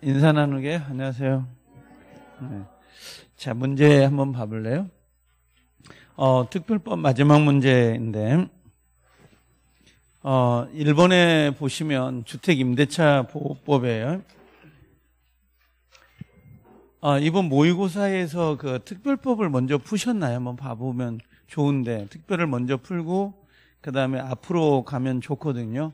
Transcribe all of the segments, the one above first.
인사 나누게 안녕하세요. 네. 자 문제 한번 봐볼래요? 어, 특별법 마지막 문제인데 어, 일본에 보시면 주택 임대차 보호법이에요. 어, 이번 모의고사에서 그 특별법을 먼저 푸셨나요? 한번 봐보면 좋은데 특별을 먼저 풀고 그 다음에 앞으로 가면 좋거든요.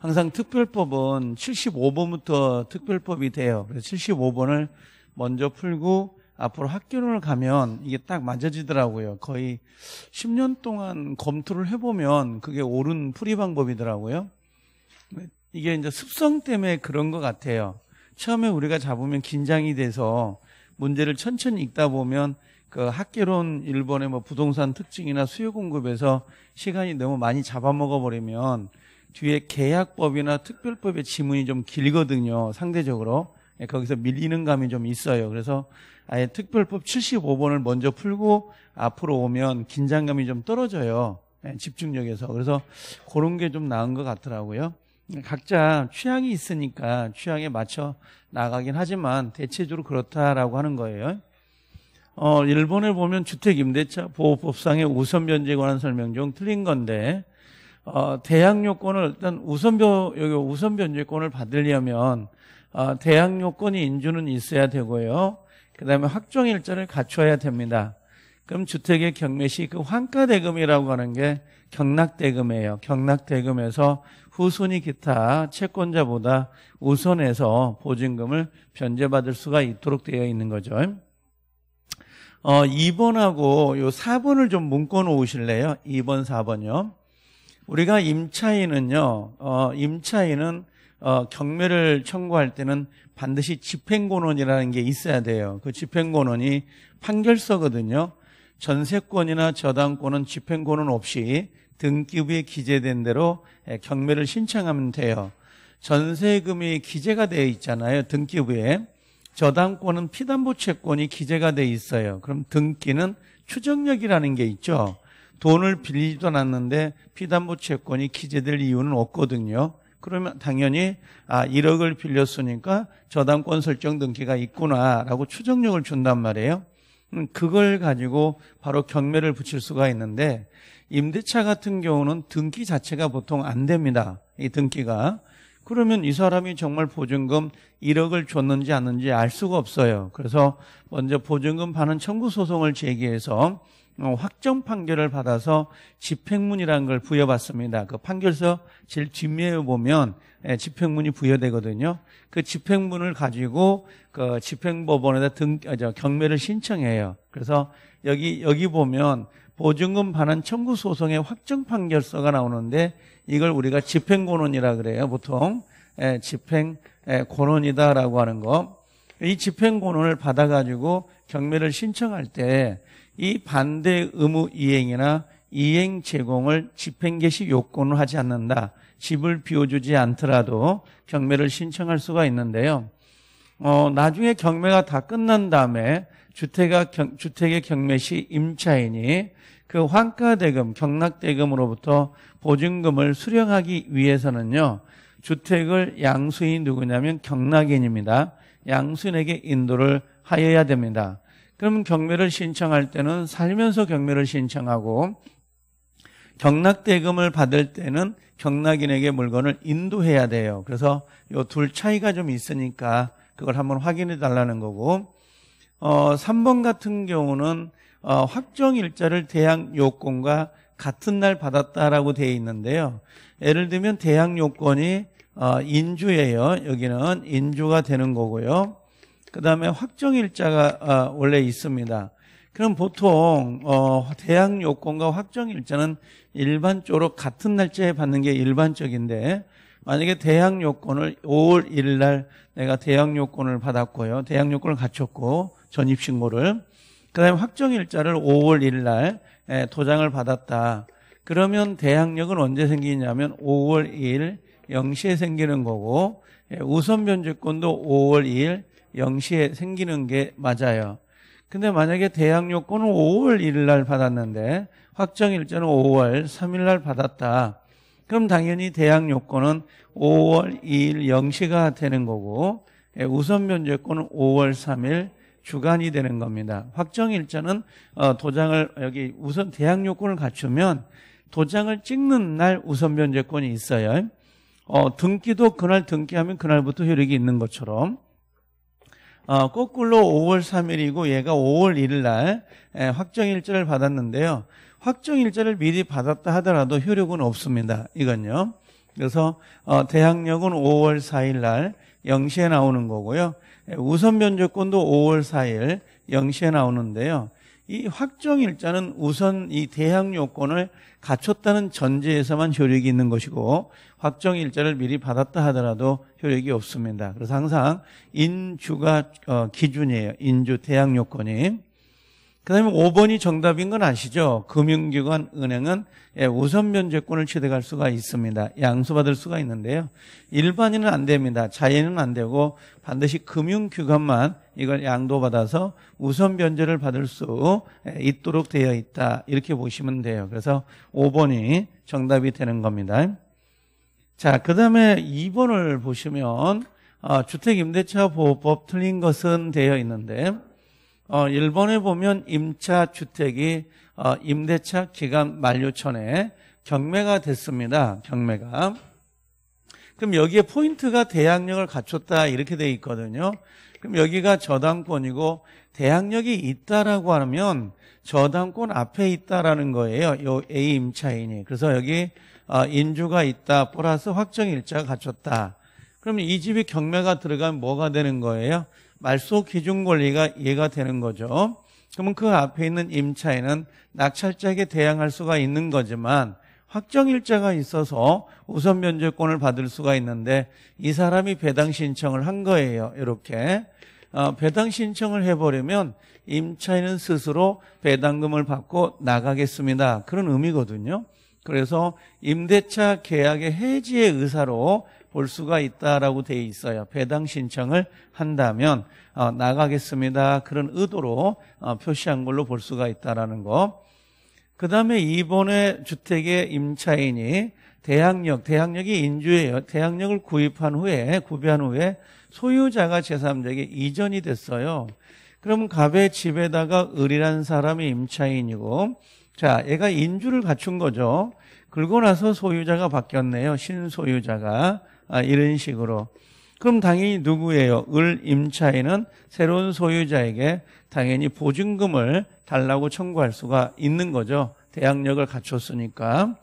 항상 특별법은 75번부터 특별법이 돼요. 그래서 75번을 먼저 풀고 앞으로 학교를 가면 이게 딱 맞아지더라고요. 거의 10년 동안 검토를 해보면 그게 옳은 풀이 방법이더라고요. 이게 이제 습성 때문에 그런 것 같아요. 처음에 우리가 잡으면 긴장이 돼서 문제를 천천히 읽다 보면 그 학계론 1번의 뭐 부동산 특징이나 수요 공급에서 시간이 너무 많이 잡아먹어 버리면 뒤에 계약법이나 특별법의 지문이 좀 길거든요. 상대적으로. 예, 거기서 밀리는 감이 좀 있어요. 그래서 아예 특별법 75번을 먼저 풀고 앞으로 오면 긴장감이 좀 떨어져요. 예, 집중력에서. 그래서 그런 게 좀 나은 것 같더라고요. 예, 각자 취향이 있으니까 취향에 맞춰 나가긴 하지만 대체적으로 그렇다라고 하는 거예요. 어, 일본을 보면 주택임대차 보호법상의 우선 변제에 관한 설명 중 틀린 건데 어, 대항 요건을 일단 우선변 여기 우선 변제권을 받으려면 어, 대항 요건이 인주는 있어야 되고요. 그다음에 확정 일자를 갖춰야 됩니다. 그럼 주택의 경매 시 그 환가 대금이라고 하는 게 경락 대금이에요. 경락 대금에서 후순위 기타 채권자보다 우선해서 보증금을 변제받을 수가 있도록 되어 있는 거죠. 어, 2번하고 요 4번을 좀 문건 놓으실래요? 2번, 4번요. 우리가 임차인은요, 어, 임차인은 어, 경매를 청구할 때는 반드시 집행권원이라는 게 있어야 돼요. 그 집행권원이 판결서거든요. 전세권이나 저당권은 집행권은 없이 등기부에 기재된 대로 예, 경매를 신청하면 돼요. 전세금이 기재가 되어 있잖아요. 등기부에. 저당권은 피담보 채권이 기재가 되어 있어요. 그럼 등기는 추정력이라는 게 있죠. 돈을 빌리지도 않았는데 피담보 채권이 기재될 이유는 없거든요. 그러면 당연히 아 1억을 빌렸으니까 저당권 설정 등기가 있구나라고 추정력을 준단 말이에요. 음, 그걸 가지고 바로 경매를 붙일 수가 있는데 임대차 같은 경우는 등기 자체가 보통 안 됩니다. 이 등기가. 그러면 이 사람이 정말 보증금 1억을 줬는지 안는지알 수가 없어요. 그래서 먼저 보증금 반환 청구 소송을 제기해서 어, 확정 판결을 받아서 집행문이라는 걸 부여받습니다. 그 판결서 제일 뒷면에 보면 예, 집행문이 부여되거든요. 그 집행문을 가지고 그 집행법원에다 등 아, 경매를 신청해요. 그래서 여기 여기 보면 보증금 반환 청구 소송의 확정 판결서가 나오는데 이걸 우리가 집행권원이라 그래요. 보통 예, 집행권원이다라고 예, 하는 거. 이집행권원을 받아가지고 경매를 신청할 때이 반대 의무 이행이나 이행 제공을 집행 개시 요건을 하지 않는다. 집을 비워주지 않더라도 경매를 신청할 수가 있는데요. 어, 나중에 경매가 다 끝난 다음에 주택가 주택의 경매 시 임차인이 그 환가대금, 경락대금으로부터 보증금을 수령하기 위해서는요, 주택을 양수인 누구냐면 경락인입니다. 양수인에게 인도를 하여야 됩니다. 그러면 경매를 신청할 때는 살면서 경매를 신청하고 경락대금을 받을 때는 경락인에게 물건을 인도해야 돼요. 그래서 이 둘 차이가 좀 있으니까 그걸 한번 확인해 달라는 거고 어 3번 같은 경우는 어, 확정 일자를 대항 요건과 같은 날 받았다라고 되어 있는데요. 예를 들면 대항 요건이 어, 인주예요. 여기는 인주가 되는 거고요. 그 다음에 확정일자가 아, 원래 있습니다. 그럼 보통 어, 대학 요건과 확정일자는 일반적으로 같은 날짜에 받는 게 일반적인데 만약에 대학 요건을 5월 1일 날 내가 대학 요건을 받았고요. 대학 요건을 갖췄고 전입신고를 그다음에 확정일자를 5월 1일 날 도장을 받았다. 그러면 대항력은 언제 생기냐면 5월 2일 0시에 생기는 거고 예, 우선 변제권도 5월 2일 0시에 생기는 게 맞아요. 근데 만약에 대학 요건은 5월 1일 날 받았는데 확정 일자는 5월 3일 날 받았다. 그럼 당연히 대학 요건은 5월 2일 0시가 되는 거고 예, 우선 면제권은 5월 3일 주간이 되는 겁니다. 확정 일자는 어, 도장을 여기 우선 대학 요건을 갖추면 도장을 찍는 날 우선 면제권이 있어요. 어, 등기도 그날 등기하면 그날부터 효력이 있는 것처럼 어, 거꾸로 5월 3일이고 얘가 5월 1일 날 확정일자를 받았는데요. 확정일자를 미리 받았다 하더라도 효력은 없습니다. 이건요. 그래서 어, 대항력은 5월 4일 날 0시에 나오는 거고요. 우선 변조권도 5월 4일 0시에 나오는데요. 이 확정일자는 우선 이 대항 요건을 갖췄다는 전제에서만 효력이 있는 것이고 확정 일자를 미리 받았다 하더라도 효력이 없습니다. 그래서 항상 인주가 어, 기준이에요. 인주 대항 요건이. 그다음에 5번이 정답인 건 아시죠? 금융기관 은행은 예, 우선 면제권을 취득할 수가 있습니다. 양수받을 수가 있는데요. 일반인은 안 됩니다. 자연은 안 되고 반드시 금융기관만 이걸 양도받아서 우선 변제를 받을 수 예, 있도록 되어 있다. 이렇게 보시면 돼요. 그래서 5번이 정답이 되는 겁니다. 자, 그 다음에 2번을 보시면 어, 주택임대차보호법 틀린 것은 되어 있는데 어, 1번에 보면 임차주택이 어, 임대차 기간 만료 전에 경매가 됐습니다. 경매가. 그럼 여기에 포인트가 대항력을 갖췄다 이렇게 돼 있거든요. 그럼 여기가 저당권이고 대항력이 있다라고 하면 저당권 앞에 있다라는 거예요. 요 A 임차인이. 그래서 여기 어, 인주가 있다 플러스 확정 일자가 갖췄다. 그러면 이 집이 경매가 들어가면 뭐가 되는 거예요? 말소 기준 권리가 이해가 되는 거죠. 그러면 그 앞에 있는 임차인은 낙찰자에게 대항할 수가 있는 거지만 확정일자가 있어서 우선 면제권을 받을 수가 있는데 이 사람이 배당 신청을 한 거예요. 이렇게 어, 배당 신청을 해버리면 임차인은 스스로 배당금을 받고 나가겠습니다. 그런 의미거든요. 그래서 임대차 계약의 해지의 의사로 볼 수가 있다라고 돼 있어요. 배당 신청을 한다면 어, 나가겠습니다. 그런 의도로 어, 표시한 걸로 볼 수가 있다라는 거. 그 다음에 이번에 주택의 임차인이 대항력, 대항력이 인주예요. 대항력을 구입한 후에, 구비한 후에 소유자가 제3자에게 이전이 됐어요. 그럼 갑의 집에다가 을이란 사람이 임차인이고 자, 얘가 인주를 갖춘 거죠. 그리고 나서 소유자가 바뀌었네요. 신소유자가. 아, 이런 식으로. 그럼 당연히 누구예요? 을 임차인은 새로운 소유자에게 당연히 보증금을 달라고 청구할 수가 있는 거죠. 대항력을 갖췄으니까.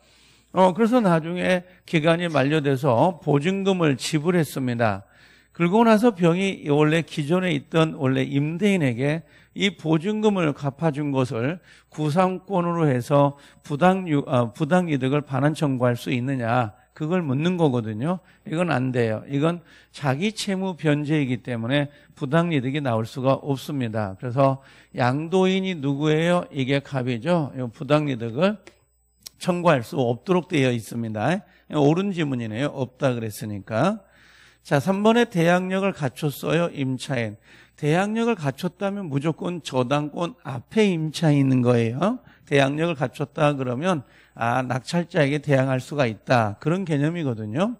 어, 그래서 나중에 기간이 만료돼서 보증금을 지불했습니다. 그리고 나서 병이 원래 기존에 있던 원래 임대인에게 이 보증금을 갚아준 것을 구상권으로 해서 부당, 어, 부당 이득을 반환 청구할 수 있느냐. 그걸 묻는 거거든요. 이건 안 돼요. 이건 자기 채무 변제이기 때문에 부당 이득이 나올 수가 없습니다. 그래서 양도인이 누구예요? 이게 갑이죠. 이 부당 이득을 청구할 수 없도록 되어 있습니다. 옳은 지문이네요. 없다 그랬으니까. 자, 3번에 대항력을 갖췄어요. 임차인. 대항력을 갖췄다면 무조건 저당권 앞에 임차인인 거예요. 대항력을 갖췄다 그러면 아, 낙찰자에게 대항할 수가 있다. 그런 개념이거든요.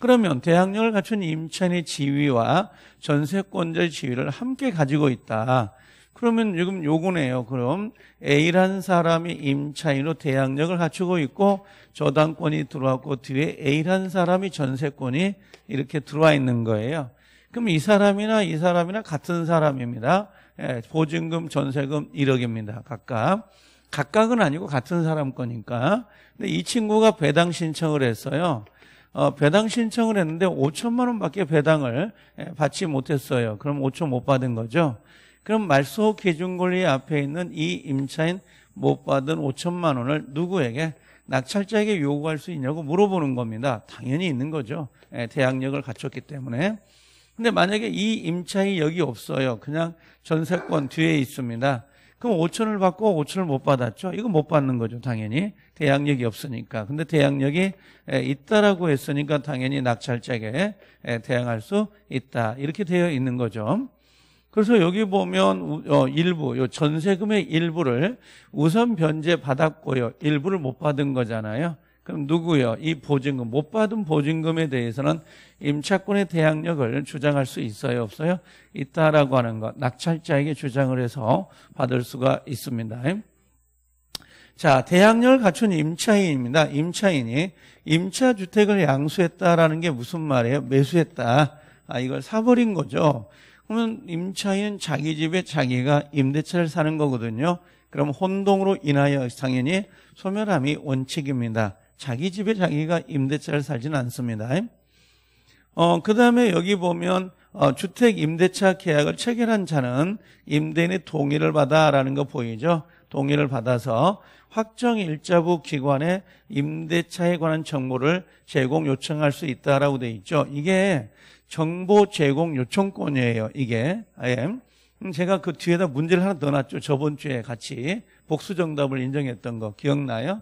그러면 대항력을 갖춘 임차인의 지위와 전세권자의 지위를 함께 가지고 있다. 그러면 지금 요거네요. 그럼 A라는 사람이 임차인으로 대항력을 갖추고 있고 저당권이 들어왔고 뒤에 A라는 사람이 전세권이 이렇게 들어와 있는 거예요. 그럼 이 사람이나 이 사람이나 같은 사람입니다. 예, 보증금, 전세금 1억입니다. 각각. 각각은 아니고 같은 사람 거니까. 근데 이 친구가 배당 신청을 했어요. 어, 배당 신청을 했는데 5천만 원밖에 배당을 예, 받지 못했어요. 그럼 5천 못 받은 거죠. 그럼 말소 기준 권리 앞에 있는 이 임차인 못 받은 5천만 원을 누구에게 낙찰자에게 요구할 수 있냐고 물어보는 겁니다. 당연히 있는 거죠. 예, 대항력을 갖췄기 때문에. 근데 만약에 이 임차인이 여기 없어요. 그냥 전세권 뒤에 있습니다. 그럼 5천을 받고 5천을 못 받았죠. 이거 못 받는 거죠, 당연히. 대항력이 없으니까. 근데 대항력이 예, 있다라고 했으니까 당연히 낙찰자에게 예, 대항할 수 있다. 이렇게 되어 있는 거죠. 그래서 여기 보면 어, 일부, 전세금의 일부를 우선 변제 받았고요. 일부를 못 받은 거잖아요. 그럼 누구요? 이 보증금, 못 받은 보증금에 대해서는 임차권의 대항력을 주장할 수 있어요, 없어요? 있다라고 하는 것. 낙찰자에게 주장을 해서 받을 수가 있습니다. 자, 대항력을 갖춘 임차인입니다. 임차인이 임차주택을 양수했다라는 게 무슨 말이에요? 매수했다. 아, 이걸 사버린 거죠. 그러면 임차인 자기 집에 자기가 임대차를 사는 거거든요. 그럼 혼동으로 인하여 당연히 소멸함이 원칙입니다. 자기 집에 자기가 임대차를 살지는 않습니다. 어, 그 다음에 여기 보면 어, 주택 임대차 계약을 체결한 자는 임대인의 동의를 받아라는 거 보이죠? 동의를 받아서 확정 일자부 기관에 임대차에 관한 정보를 제공 요청할 수 있다라고 돼 있죠. 이게 정보 제공 요청권이에요. 이게 IM. 예. 음, 제가 그 뒤에다 문제를 하나 넣어놨죠. 저번 주에 같이 복수 정답을 인정했던 거 기억나요?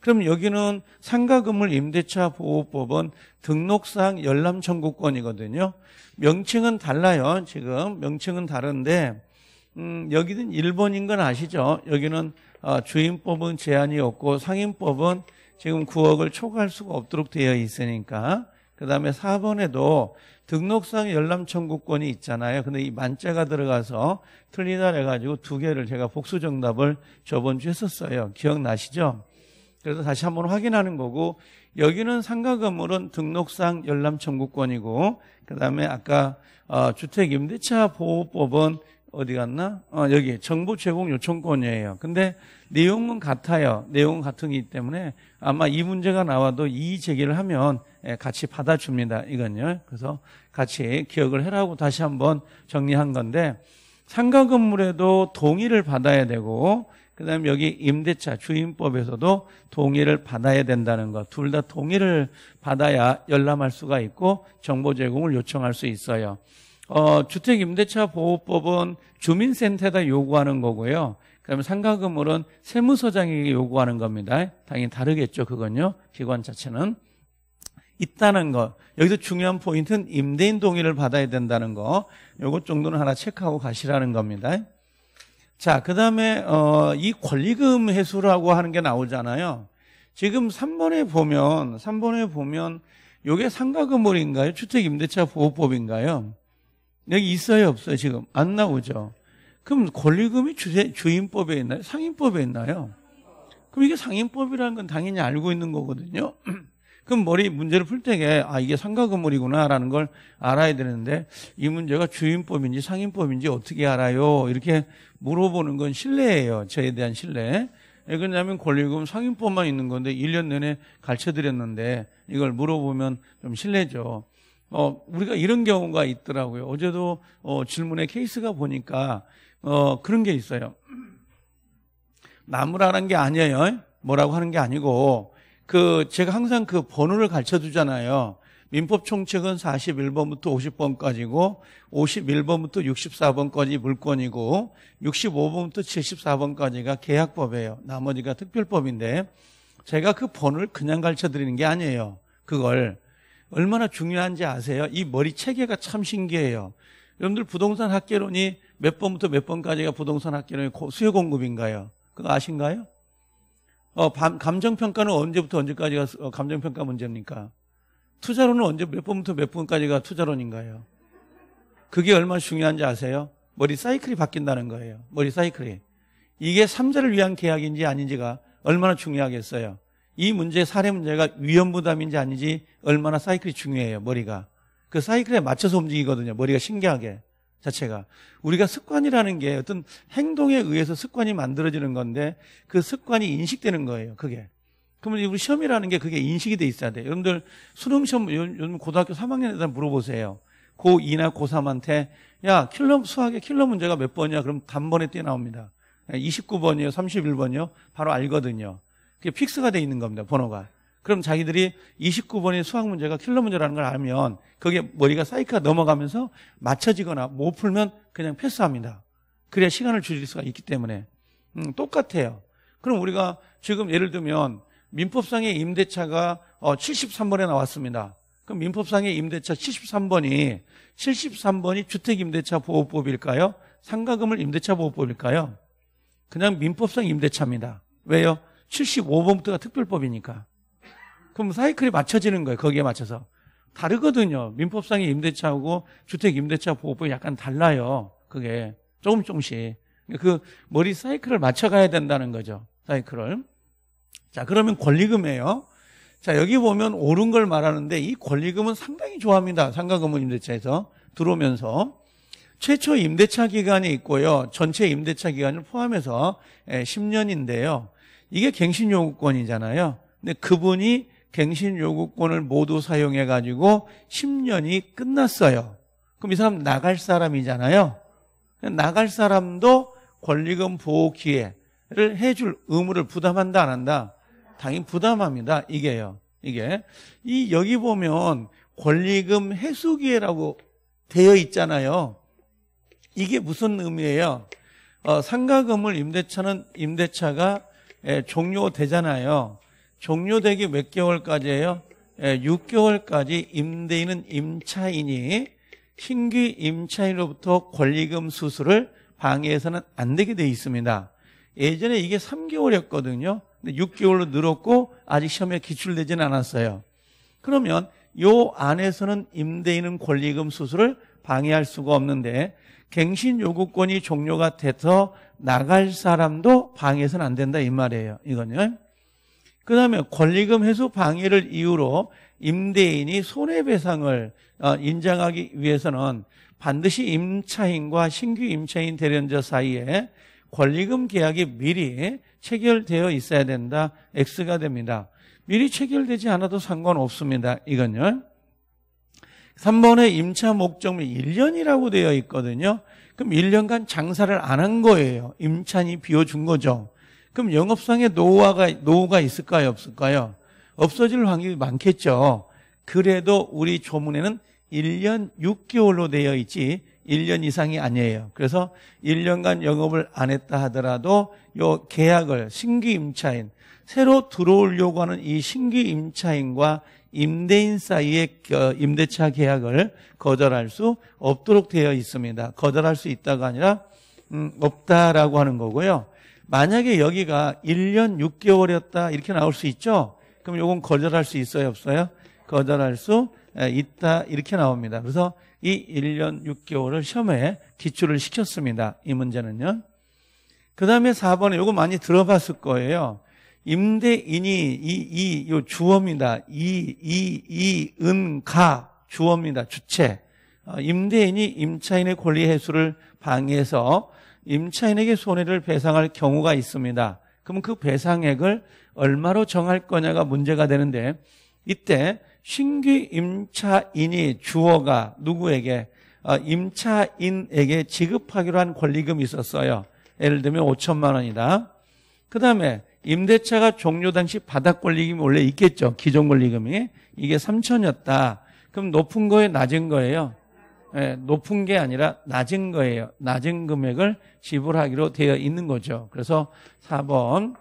그럼 여기는 상가건물 임대차 보호법은 등록상 열람 청구권이거든요. 명칭은 달라요. 지금 명칭은 다른데 음, 여기는 1번인 건 아시죠? 여기는 어, 주임법은 제한이 없고 상임법은 지금 9억을 초과할 수가 없도록 되어 있으니까 그 다음에 4번에도 등록상 열람청구권이 있잖아요. 근데 이 만자가 들어가서 틀리다 해가지고 두 개를 제가 복수 정답을 저번 주에 했었어요 기억나시죠? 그래서 다시 한번 확인하는 거고 여기는 상가 건물은 등록상 열람청구권이고 그 다음에 아까 어, 주택임대차 보호법은 어디 갔나? 어, 여기 정보 제공 요청권이에요. 근데 내용은 같아요. 내용은 같은기 때문에 아마 이 문제가 나와도 이 제기를 하면 예, 같이 받아줍니다. 이건요. 그래서 같이 기억을 해라고 다시 한번 정리한 건데 상가 건물에도 동의를 받아야 되고 그다음에 여기 임대차 주임법에서도 동의를 받아야 된다는 것. 둘 다 동의를 받아야 열람할 수가 있고 정보 제공을 요청할 수 있어요. 어, 주택임대차보호법은 주민센터에다 요구하는 거고요. 그다음에 상가건물은 세무서장에게 요구하는 겁니다. 당연히 다르겠죠, 그건요. 기관 자체는. 있다는 거. 여기서 중요한 포인트는 임대인 동의를 받아야 된다는 거. 요것 정도는 하나 체크하고 가시라는 겁니다. 자, 그 다음에, 어, 이 권리금 회수라고 하는 게 나오잖아요. 지금 3번에 보면, 3번에 보면, 요게 상가건물인가요? 주택임대차보호법인가요? 여기 있어요, 없어요, 지금? 안 나오죠? 그럼 권리금이 주세, 주인법에 있나요? 상인법에 있나요? 그럼 이게 상인법이라는 건 당연히 알고 있는 거거든요. 그럼 머리 문제를 풀 때에 아 이게 상가건물이구나라는 걸 알아야 되는데 이 문제가 주인법인지 상인법인지 어떻게 알아요? 이렇게 물어보는 건 신뢰예요. 저에 대한 신뢰. 왜 그러냐면 권리금 상인법만 있는 건데 1년 내내 가르쳐드렸는데 이걸 물어보면 좀 신뢰죠. 어, 우리가 이런 경우가 있더라고요. 어제도 어, 질문의 케이스가 보니까 어, 그런 게 있어요. 나무라는 게 아니에요. 뭐라고 하는 게 아니고 그 제가 항상 그 번호를 가르쳐 주잖아요. 민법 총책은 41번부터 50번까지고 51번부터 64번까지 물권이고 65번부터 74번까지가 계약법이에요. 나머지가 특별법인데 제가 그 번호를 그냥 가르쳐 드리는 게 아니에요. 그걸 얼마나 중요한지 아세요? 이 머리 체계가 참 신기해요. 여러분들 부동산 학개론이 몇 번부터 몇 번까지가 부동산 학개론의 수요 공급인가요? 그거 아신가요? 어, 감정평가는 언제부터 언제까지가 어, 감정평가 문제입니까? 투자론은 언제 몇 번부터 몇 번까지가 투자론인가요? 그게 얼마나 중요한지 아세요? 머리 사이클이 바뀐다는 거예요. 머리 사이클이. 이게 삼자를 위한 계약인지 아닌지가 얼마나 중요하겠어요. 이 문제, 사례 문제가 위험 부담인지 아닌지 얼마나 사이클이 중요해요, 머리가. 그 사이클에 맞춰서 움직이거든요, 머리가 신기하게. 자체가. 우리가 습관이라는 게 어떤 행동에 의해서 습관이 만들어지는 건데 그 습관이 인식되는 거예요, 그게. 그러면 우리 시험이라는 게 그게 인식이 돼 있어야 돼요. 여러분들 수능 시험 요즘 고등학교 3학년에 다 물어보세요. 고2나 고3한테 야, 킬러 수학의 킬러 문제가 몇 번이야? 그럼 단번에 뛰어나옵니다. 29번이요, 31번이요. 바로 알거든요. 그게 픽스가 돼 있는 겁니다. 번호가. 그럼 자기들이 29번의 수학 문제가 킬러 문제라는 걸 알면 그게 머리가 사이크가 넘어가면서 맞춰지거나 못 풀면 그냥 패스합니다. 그래야 시간을 줄일 수가 있기 때문에 음, 똑같아요. 그럼 우리가 지금 예를 들면 민법상의 임대차가 어, 73번에 나왔습니다. 그럼 민법상의 임대차 73번이 73번이 주택임대차 보호법일까요? 상가금을 임대차 보호법일까요? 그냥 민법상 임대차입니다. 왜요? 75번부터가 특별법이니까. 그럼 사이클이 맞춰지는 거예요. 거기에 맞춰서. 다르거든요. 민법상의 임대차하고 주택 임대차 보호법이 약간 달라요. 그게. 조금 조금씩. 그러니까 그 머리 사이클을 맞춰가야 된다는 거죠. 사이클을. 자, 그러면 권리금이에요. 자, 여기 보면 옳은 걸 말하는데 이 권리금은 상당히 좋아합니다. 상가건물 임대차에서 들어오면서 최초 임대차 기간이 있고요. 전체 임대차 기간을 포함해서 10년인데요. 예, 이게 갱신 요구권이잖아요. 근데 그분이 갱신 요구권을 모두 사용해 가지고 10년이 끝났어요. 그럼 이 사람 나갈 사람이잖아요. 나갈 사람도 권리금 보호 기회를 해줄 의무를 부담한다 안 한다. 당연히 부담합니다. 이게요. 이게 이 여기 보면 권리금 해수 기회라고 되어 있잖아요. 이게 무슨 의미예요? 어, 상가금을 임대차는 임대차가 예, 종료되잖아요. 종료되기 몇 개월까지예요? 6개월까지 예, 임대인은 임차인이 신규 임차인으로부터 권리금 수수를 방해해서는 안 되게 돼 있습니다. 예전에 이게 3개월이었거든요. 근데 6개월로 늘었고 아직 시험에 기출되지는 않았어요. 그러면 요 안에서는 임대인은 권리금 수수를 방해할 수가 없는데 갱신 요구권이 종료가 돼서 나갈 사람도 방해해서는 안 된다 이 말이에요. 이거는. 그 다음에 권리금 회수 방해를 이유로 임대인이 손해배상을 어, 인정하기 위해서는 반드시 임차인과 신규 임차인 대련자 사이에 권리금 계약이 미리 체결되어 있어야 된다. X가 됩니다. 미리 체결되지 않아도 상관없습니다. 이건요. 3번에 임차 목적물 1년이라고 되어 있거든요. 그럼 1년간 장사를 안 한 거예요. 임차인이 비워준 거죠. 그럼 영업상에 노후가, 노후가 있을까요? 없을까요? 없어질 확률이 많겠죠. 그래도 우리 조문에는 1년 6개월로 되어 있지 1년 이상이 아니에요. 그래서 1년간 영업을 안 했다 하더라도 요 계약을 신규 임차인, 새로 들어오려고 하는 이 신규 임차인과 임대인 사이의 임대차 계약을 거절할 수 없도록 되어 있습니다. 거절할 수 있다가 아니라 음, 없다라고 하는 거고요. 만약에 여기가 1년 6개월이었다 이렇게 나올 수 있죠. 그럼 이건 거절할 수 있어요, 없어요? 거절할 수 있다 이렇게 나옵니다. 그래서 이 1년 6개월을 시험에 기출을 시켰습니다. 이 문제는요. 그 다음에 4번에 이거 많이 들어봤을 거예요. 임대인이 이, 이, 요 주어입니다. 이, 이, 이, 은, 가. 주어입니다. 주체. 어, 임대인이 임차인의 권리 해수를 방해해서 임차인에게 손해를 배상할 경우가 있습니다. 그럼 그 배상액을 얼마로 정할 거냐가 문제가 되는데 이때 신규 임차인이 주어가 누구에게 어, 임차인에게 지급하기로 한 권리금이 있었어요. 예를 들면 5천만 원이다. 그 다음에 임대차가 종료 당시 바닥 권리금이 원래 있겠죠. 기존 권리금이. 이게 3천이었다. 그럼 높은 거에 낮은 거예요. 네, 높은 게 아니라 낮은 거예요. 낮은 금액을 지불하기로 되어 있는 거죠. 그래서 4번.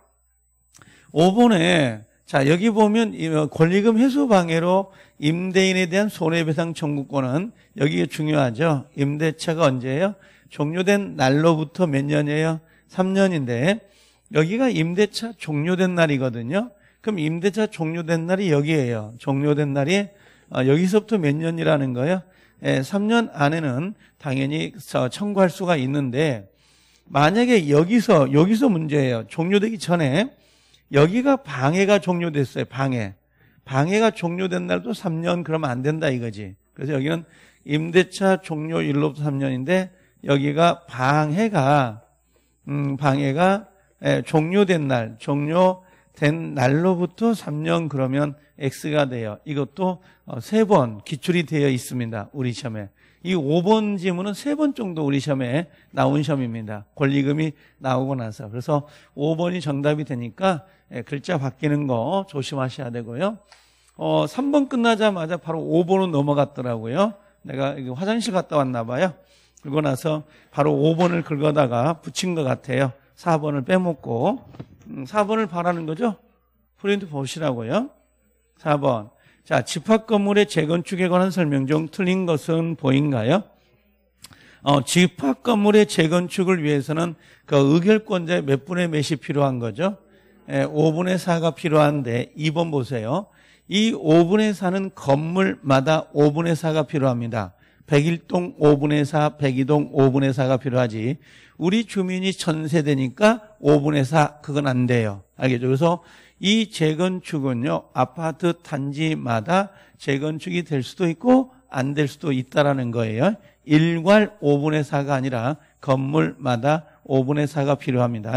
5번에 자 여기 보면 권리금 회수 방해로 임대인에 대한 손해배상 청구권은 여기에 중요하죠. 임대차가 언제예요? 종료된 날로부터 몇 년이에요? 3년인데 여기가 임대차 종료된 날이거든요. 그럼 임대차 종료된 날이 여기에요. 종료된 날이 아, 여기서부터 몇 년이라는 거예요? 3년 예, 안에는 당연히 청구할 수가 있는데 만약에 여기서 여기서 문제예요. 종료되기 전에 여기가 방해가 종료됐어요. 방해. 방해가 종료된 날도 3년 그러면 안 된다 이거지. 그래서 여기는 임대차 종료일로부터 3년인데 여기가 방해가 음, 방해가 예, 종료된 날, 종료된 날로부터 3년 그러면 X가 돼요. 이것도 어, 세번 기출이 되어 있습니다. 우리 시험에. 이 5번 지문은 세 번 정도 우리 시험에 나온 시험입니다. 권리금이 나오고 나서. 그래서 5번이 정답이 되니까 예, 글자 바뀌는 거 조심하셔야 되고요. 어, 3번 끝나자마자 바로 5번으로 넘어갔더라고요. 내가 화장실 갔다 왔나 봐요. 그러고 나서 바로 5번을 긁어다가 붙인 것 같아요. 4번을 빼먹고 4번을 음, 바라는 거죠. 프린트 보시라고요. 4번. 자, 집합 건물의 재건축에 관한 설명 중 틀린 것은 보인가요? 어, 집합 건물의 재건축을 위해서는 그 의결권자의 몇 분의 몇이 필요한 거죠? 예, 5분의 4가 필요한데 2번 보세요. 이 5분의 4는 건물마다 5분의 4가 필요합니다. 101동 5분의 4, 102동 5분의 4가 필요하지. 우리 주민이 전세되니까 5분의 4 그건 안 돼요. 알겠죠? 그래서 이 재건축은요. 아파트 단지마다 재건축이 될 수도 있고 안 될 수도 있다라는 거예요. 일괄 5분의 4가 아니라 건물마다 5분의 4가 필요합니다.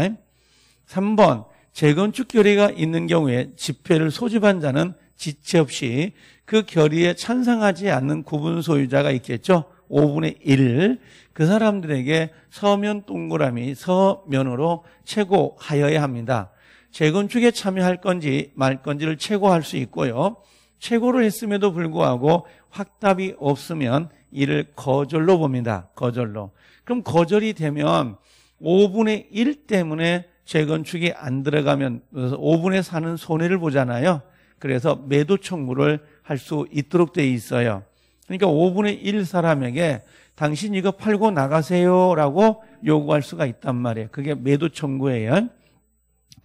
3번 재건축 결의가 있는 경우에 집회를 소집한 자는 지체 없이 그 결의에 찬성하지 않는 구분 소유자가 있겠죠. 5분의 1. 그 사람들에게 서면 동그라미 서면으로 최고하여야 합니다. 재건축에 참여할 건지 말 건지를 최고할 수 있고요. 최고를 했음에도 불구하고 확답이 없으면 이를 거절로 봅니다. 거절로. 그럼 거절이 되면 5분의 1 때문에 재건축이 안 들어가면 5분의 4는 손해를 보잖아요. 그래서 매도 청구를 할 수 있도록 돼 있어요. 그러니까 5분의 1 사람에게 당신 이거 팔고 나가세요라고 요구할 수가 있단 말이에요. 그게 매도 청구예요.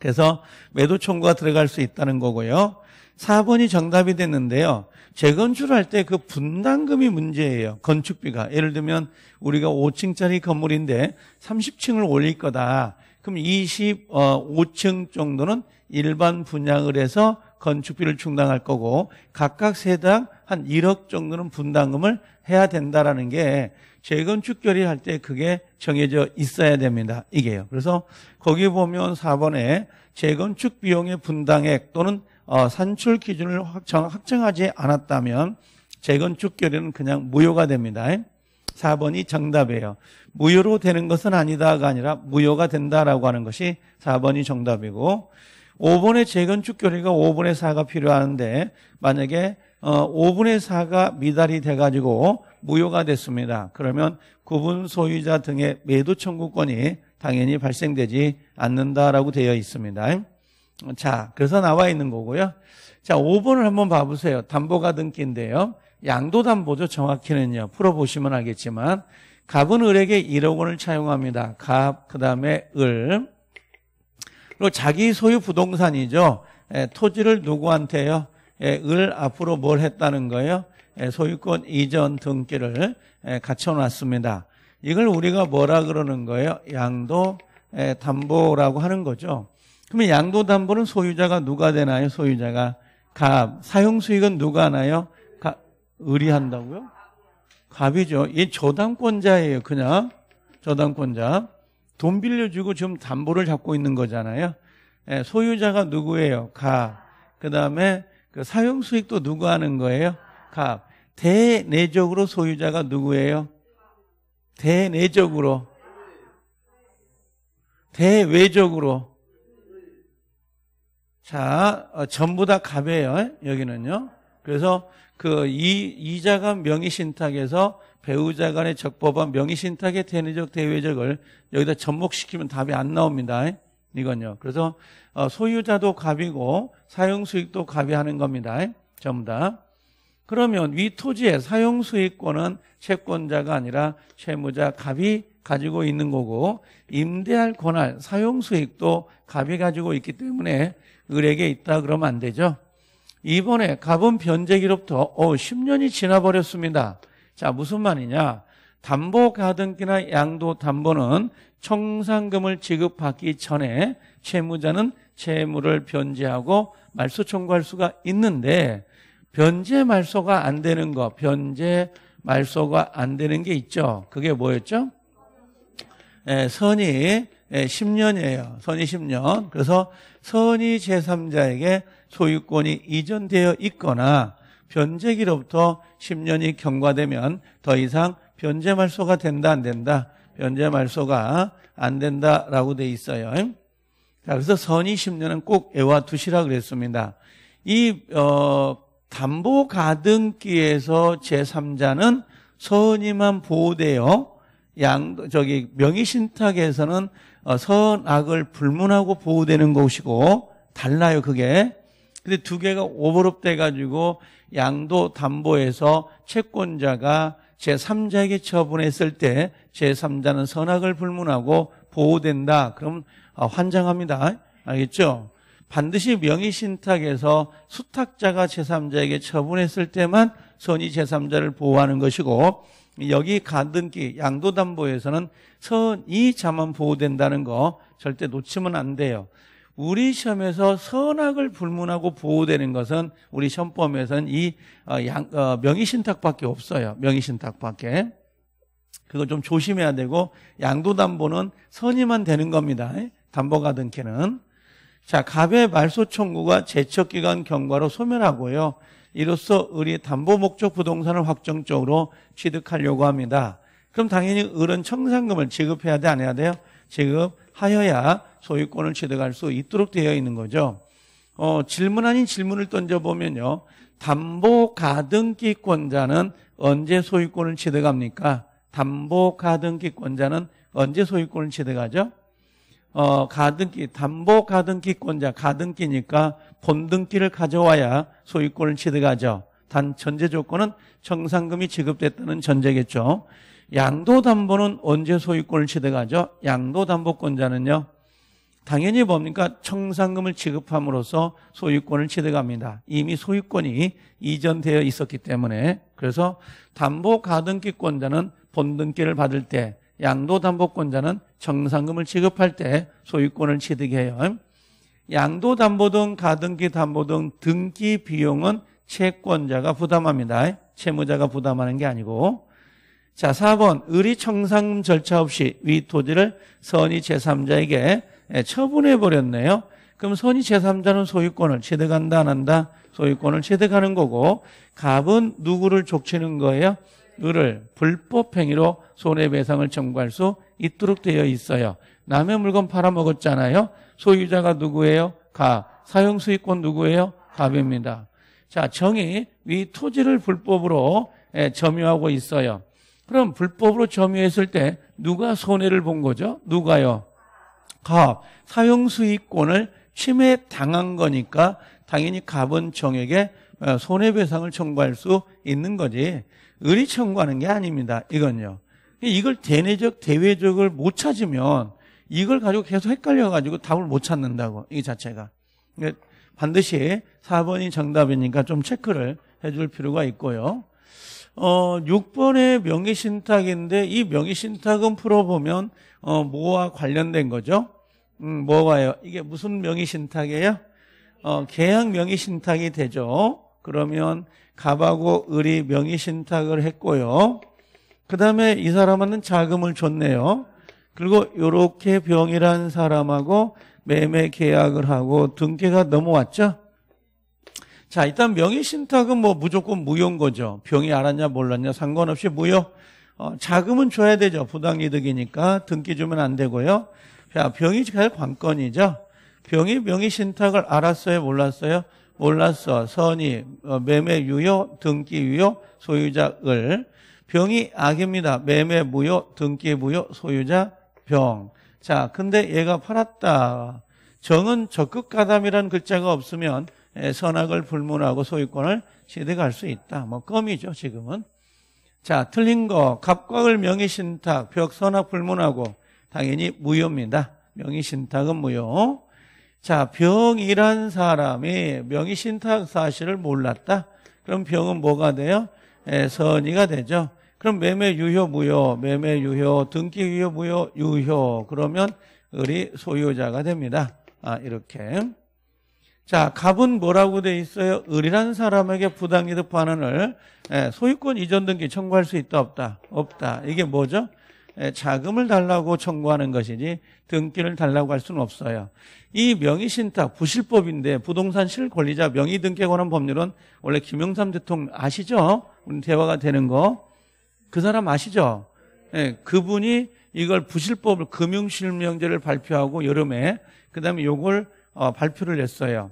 그래서 매도 청구가 들어갈 수 있다는 거고요. 4번이 정답이 됐는데요. 재건축할 때 그 분담금이 문제예요. 건축비가. 예를 들면 우리가 5층짜리 건물인데 30층을 올릴 거다. 그럼 25층 정도는 일반 분양을 해서 건축비를 충당할 거고 각각 세당 한 1억 정도는 분담금을 해야 된다라는 게 재건축 결의할 때 그게 정해져 있어야 됩니다. 이게요. 그래서 거기 보면 4번에 재건축 비용의 분당액 또는 어, 산출 기준을 확정, 확정하지 않았다면 재건축 결의는 그냥 무효가 됩니다. 4번이 정답이에요. 무효로 되는 것은 아니다가 아니라 무효가 된다라고 하는 것이 4번이 정답이고 5분의 재건축 교리가 5분의 4가 필요한데 만약에 5분의 어, 4가 미달이 돼가지고 무효가 됐습니다. 그러면 구분 소유자 등의 매도 청구권이 당연히 발생되지 않는다라고 되어 있습니다. 자, 그래서 나와 있는 거고요. 자, 5번을 한번 봐보세요. 담보가등기인데요. 양도담보죠. 정확히는요. 풀어보시면 알겠지만 갑은 을에게 1억 원을 차용합니다. 갑, 그 다음에 을. 그리고 자기 소유 부동산이죠. 예, 토지를 누구한테요? 예, 을 앞으로 뭘 했다는 거예요? 예, 소유권 이전 등기를 예, 갖춰놨습니다. 이걸 우리가 뭐라 그러는 거예요? 양도 예, 담보라고 하는 거죠. 그러면 양도 담보는 소유자가 누가 되나요? 소유자가 갑. 사용 수익은 누가 하나요? 가, 을이 한다고요? 갑이죠. 이 저당권자예요. 그냥 저당권자. 돈 빌려주고 지금 담보를 잡고 있는 거잖아요. 예, 소유자가 누구예요? 가. 그다음에 그 사용 수익도 누구 하는 거예요? 가. 대내적으로 소유자가 누구예요? 대내적으로. 대외적으로. 자, 어, 전부 다 갑이에요. 예? 여기는요. 그래서 그 이, 이자가 명의신탁에서 배우자 간의 적법한 명의신탁의 대내적 대외적을 여기다 접목시키면 답이 안 나옵니다. 이건요. 그래서 어, 소유자도 갑이고 사용 수익도 갑이 하는 겁니다. 전부 다. 그러면 위 토지의 사용 수익권은 채권자가 아니라 채무자 갑이 가지고 있는 거고 임대할 권한 사용 수익도 갑이 가지고 있기 때문에 을에게 있다 그러면 안 되죠. 이번에 갑은 변제기로부터 어, 10년이 지나버렸습니다. 자, 무슨 말이냐? 담보 가등기나 양도 담보는 청산금을 지급받기 전에 채무자는 채무를 변제하고 말소 청구할 수가 있는데 변제 말소가 안 되는 거, 변제 말소가 안 되는 게 있죠. 그게 뭐였죠? 예, 선이 예, 10년이에요. 선이 10년. 그래서 선이 제3자에게 소유권이 이전되어 있거나 변제기로부터 10년이 경과되면 더 이상 변제 말소가 된다 안 된다 변제 말소가 안 된다라고 돼 있어요. 자, 그래서 선이 10년은 꼭 애와두시라 그랬습니다. 이 어, 담보 가등기에서 제3자는 선이만 보호되어 양 저기 명의 신탁에서는 어, 선악을 불문하고 보호되는 것이고 달라요 그게. 근데 두 개가 오버랩 돼 가지고 양도 담보에서 채권자가 제3자에게 처분했을 때 제3자는 선악을 불문하고 보호된다. 그럼 아, 환장합니다. 알겠죠? 반드시 명의신탁에서 수탁자가 제3자에게 처분했을 때만 선이 제3자를 보호하는 것이고 여기 가등기 양도담보에서는 선이 자만 보호된다는 거 절대 놓치면 안 돼요. 우리 시험에서 선악을 불문하고 보호되는 것은 우리 시험범에서는 이 어, 어, 명의신탁밖에 없어요. 명의신탁밖에. 그걸 좀 조심해야 되고 양도담보는 선임만 되는 겁니다. 담보가등기는. 자, 갑의 말소 청구가 제척기간 경과로 소멸하고요. 이로써 을이 담보 목적 부동산을 확정적으로 취득하려고 합니다. 그럼 당연히 을은 청산금을 지급해야 돼, 안 해야 돼요? 제급하여야 소유권을 취득할 수 있도록 되어 있는 거죠. 어, 질문 아닌 질문을 던져보면요. 담보 가등기권자는 언제 소유권을 취득합니까? 담보 가등기권자는 언제 소유권을 취득하죠? 어, 가등기, 담보 가등기권자, 가등기니까 본등기를 가져와야 소유권을 취득하죠. 단 전제 조건은 정상금이 지급됐다는 전제겠죠. 양도담보는 언제 소유권을 취득하죠? 양도담보권자는요. 당연히 뭡니까? 청산금을 지급함으로써 소유권을 취득합니다. 이미 소유권이 이전되어 있었기 때문에 그래서 담보 가등기권자는 본등기를 받을 때 양도담보권자는 정산금을 지급할 때 소유권을 취득해요. 양도담보 등 가등기 담보 등 등기 비용은 채권자가 부담합니다. 채무자가 부담하는 게 아니고 자, 4번 의리청산 절차 없이 위 토지를 선의 제3자에게 예, 처분해 버렸네요. 그럼 선의 제3자는 소유권을 취득한다 안 한다? 소유권을 취득하는 거고 갑은 누구를 족치는 거예요? 을을 불법 행위로 손해배상을 청구할 수 있도록 되어 있어요. 남의 물건 팔아먹었잖아요. 소유자가 누구예요? 갑. 사용 수익권 누구예요? 갑입니다. 자, 정이 위 토지를 불법으로 예, 점유하고 있어요. 그럼 불법으로 점유했을 때 누가 손해를 본 거죠? 누가요? 갑. 사용 수익권을 침해 당한 거니까 당연히 갑은 정에게 어, 손해배상을 청구할 수 있는 거지. 을이 청구하는 게 아닙니다. 이건요. 이걸 대내적, 대외적을 못 찾으면 이걸 가지고 계속 헷갈려가지고 답을 못 찾는다고. 이 자체가. 그러니까 반드시 4번이 정답이니까 좀 체크를 해줄 필요가 있고요. 어, 6번의 명의신탁인데 이 명의신탁은 풀어보면 어, 뭐와 관련된 거죠? 음, 뭐가요 이게 무슨 명의신탁이에요? 어, 계약 명의신탁이 되죠. 그러면 갑하고 을이 명의신탁을 했고요. 그 다음에 이 사람한테는 자금을 줬네요. 그리고 이렇게 병이란 사람하고 매매 계약을 하고 등계가 넘어왔죠. 자, 일단 명의신탁은 뭐 무조건 무효인 거죠. 병이 알았냐 몰랐냐 상관없이 무효. 어, 자금은 줘야 되죠. 부당이득이니까 등기 주면 안 되고요. 자, 병이 제일 관건이죠. 병이 명의신탁을 알았어요? 몰랐어요? 몰랐어. 선의, 어, 매매 유효, 등기 유효, 소유자 을. 병이 악입니다. 매매 무효, 등기 무효, 소유자 병. 자, 근데 얘가 팔았다. 정은 적극 가담이라는 글자가 없으면 선악을 불문하고 소유권을 취득할 수 있다. 뭐 껌이죠 지금은. 자 틀린 거 갑각을 명의신탁 벽 선악 불문하고 당연히 무효입니다. 명의신탁은 무효. 자 병이란 사람이 명의신탁 사실을 몰랐다. 그럼 병은 뭐가 돼요? 에, 선의가 되죠. 그럼 매매 유효 무효, 매매 유효, 등기 유효 무효, 유효. 그러면 을이 소유자가 됩니다. 아, 이렇게. 자, 갑은 뭐라고 돼 있어요? 을이라는 사람에게 부당이득 반환을 예, 소유권 이전 등기 청구할 수 있다 없다? 없다. 이게 뭐죠? 예, 자금을 달라고 청구하는 것이지 등기를 달라고 할 수는 없어요. 이 명의신탁 부실법인데 부동산 실권리자 명의등기에 관한 법률은 원래 김영삼 대통령 아시죠? 우리 대화가 되는 거. 그 사람 아시죠? 예, 그분이 이걸 부실법을 금융실명제를 발표하고 여름에 그다음에 요걸 어, 발표를 했어요.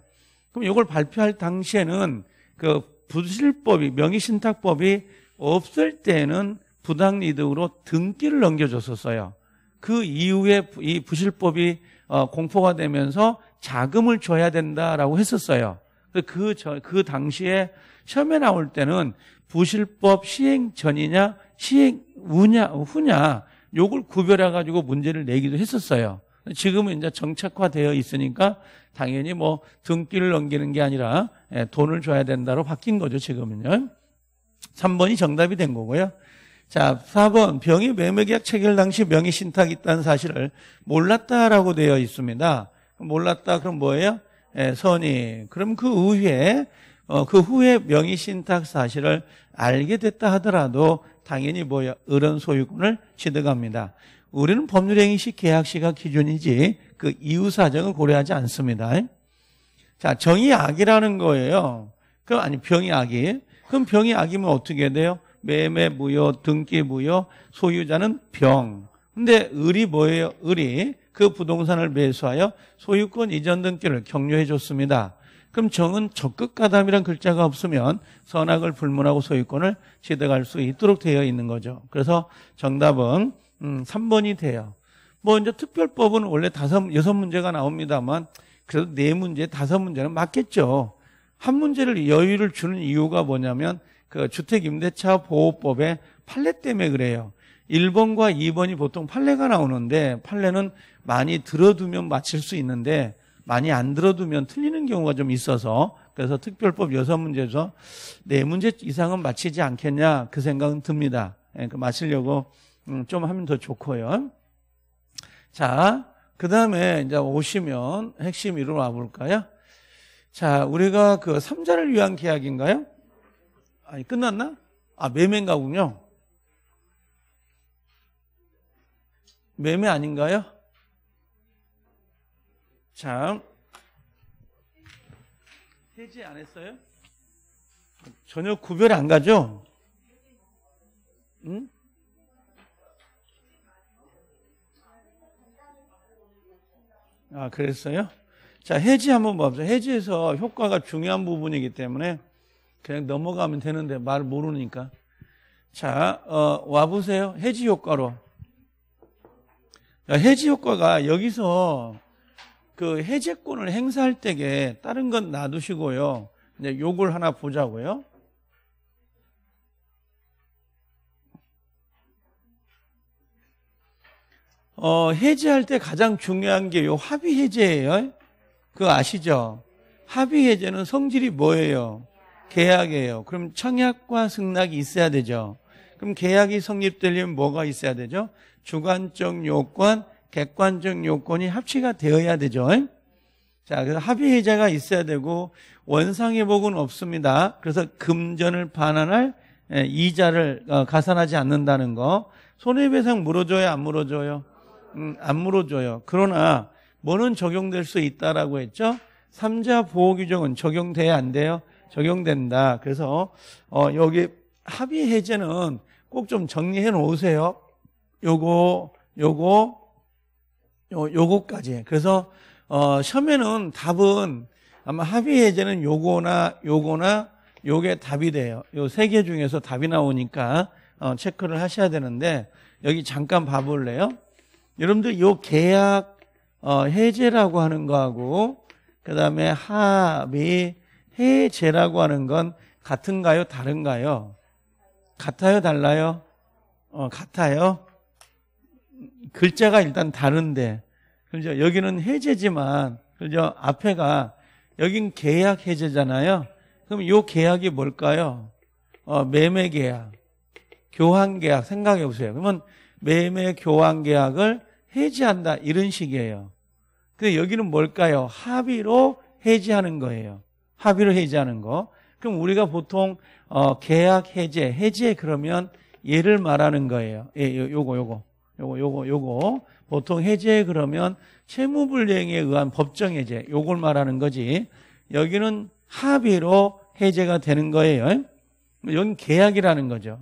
그럼 이걸 발표할 당시에는 그 부실법이 명의신탁법이 없을 때는 부당이득으로 등기를 넘겨줬었어요. 그 이후에 이 부실법이 어, 공포가 되면서 자금을 줘야 된다라고 했었어요. 그, 저, 그 당시에 처음에 나올 때는 부실법 시행 전이냐 시행 후냐 후냐 요걸 구별해 가지고 문제를 내기도 했었어요. 지금은 이제 정착화되어 있으니까 당연히 뭐 등기를 넘기는 게 아니라 예, 돈을 줘야 된다로 바뀐 거죠, 지금은요. 3번이 정답이 된 거고요. 자, 4번 병이 매매계약 체결 당시 명의 신탁이 있다는 사실을 몰랐다라고 되어 있습니다. 몰랐다 그럼 뭐예요? 예, 선의. 그럼 그 후에 어, 그 후에 명의 신탁 사실을 알게 됐다 하더라도 당연히 뭐야 의런 소유권을 취득합니다. 우리는 법률행위 시 계약 시가 기준이지 그 이유 사정을 고려하지 않습니다. 자, 정의 악이라는 거예요. 그럼 아니 병의 악이. 그럼 병의 악이면 뭐 어떻게 돼요? 매매 무효, 등기 무효, 소유자는 병. 근데 을이 뭐예요? 을이 그 부동산을 매수하여 소유권 이전 등기를 격려해 줬습니다. 그럼 정은 적극 가담이란 글자가 없으면 선악을 불문하고 소유권을 취득할 수 있도록 되어 있는 거죠. 그래서 정답은 음, 3번이 돼요. 뭐 이제 특별법은 원래 다섯 여섯 문제가 나옵니다만 그래도 네 문제 다섯 문제는 맞겠죠. 한 문제를 여유를 주는 이유가 뭐냐면 그 주택임대차 보호법의 판례 때문에 그래요. 1번과 2번이 보통 판례가 나오는데 판례는 많이 들어두면 맞힐 수 있는데 많이 안 들어두면 틀리는 경우가 좀 있어서 그래서 특별법 여섯 문제에서 네 문제 이상은 맞히지 않겠냐 그 생각은 듭니다. 그러니까 맞히려고 음, 좀 하면 더 좋고요. 자, 그 다음에 이제 오시면 핵심 이름 와볼까요? 자, 우리가 그 3자를 위한 계약인가요? 아니, 끝났나? 아, 매매인가군요. 매매 아닌가요? 자, 해지 안 했어요? 전혀 구별이 안 가죠? 응? 아, 그랬어요? 자, 해지 한번 봅시다. 해지에서 효과가 중요한 부분이기 때문에 그냥 넘어가면 되는데 말 모르니까. 자, 어, 와보세요. 해지 효과로. 해지 효과가 여기서 그 해제권을 행사할 때에 다른 건 놔두시고요. 이제 요걸 하나 보자고요. 어, 해제할 때 가장 중요한 게 요 합의 해제예요. 그거 아시죠? 합의 해제는 성질이 뭐예요? 계약이에요. 그럼 청약과 승낙이 있어야 되죠. 그럼 계약이 성립되려면 뭐가 있어야 되죠? 주관적 요건, 객관적 요건이 합치가 되어야 되죠. 자, 그래서 합의 해제가 있어야 되고 원상회복은 없습니다. 그래서 금전을 반환할 예, 이자를 어, 가산하지 않는다는 거. 손해배상 물어줘요, 안 물어줘요? 음, 안 물어줘요. 그러나 뭐는 적용될 수 있다라고 했죠. 3자 보호 규정은 적용돼야 안 돼요. 적용된다. 그래서 어, 여기 합의 해제는 꼭 좀 정리해 놓으세요. 요거 요거 요, 요거까지. 그래서 어, 처음에는 답은 아마 합의 해제는 요거나 요거나 요게 답이 돼요. 요 세 개 중에서 답이 나오니까 어, 체크를 하셔야 되는데 여기 잠깐 봐볼래요? 여러분들 요 계약 어, 해제라고 하는 거하고 그다음에 합의 해제라고 하는 건 같은가요? 다른가요? 같아요? 달라요? 어, 같아요? 글자가 일단 다른데 그죠? 그러니까 여기는 해제지만 그죠? 그러니까 앞에가 여긴 계약 해제잖아요. 그럼 요 계약이 뭘까요? 어, 매매 계약, 교환 계약 생각해 보세요. 그러면 매매 교환 계약을 해지한다. 이런 식이에요. 근데 여기는 뭘까요? 합의로 해지하는 거예요. 합의로 해지하는 거. 그럼 우리가 보통 어, 계약 해제, 해제 그러면 얘를 말하는 거예요. 예, 요, 거 요거. 요거 요거 요거. 보통 해제 그러면 채무 불이행에 의한 법정 해제. 요걸 말하는 거지. 여기는 합의로 해제가 되는 거예요. 여기는 계약이라는 거죠.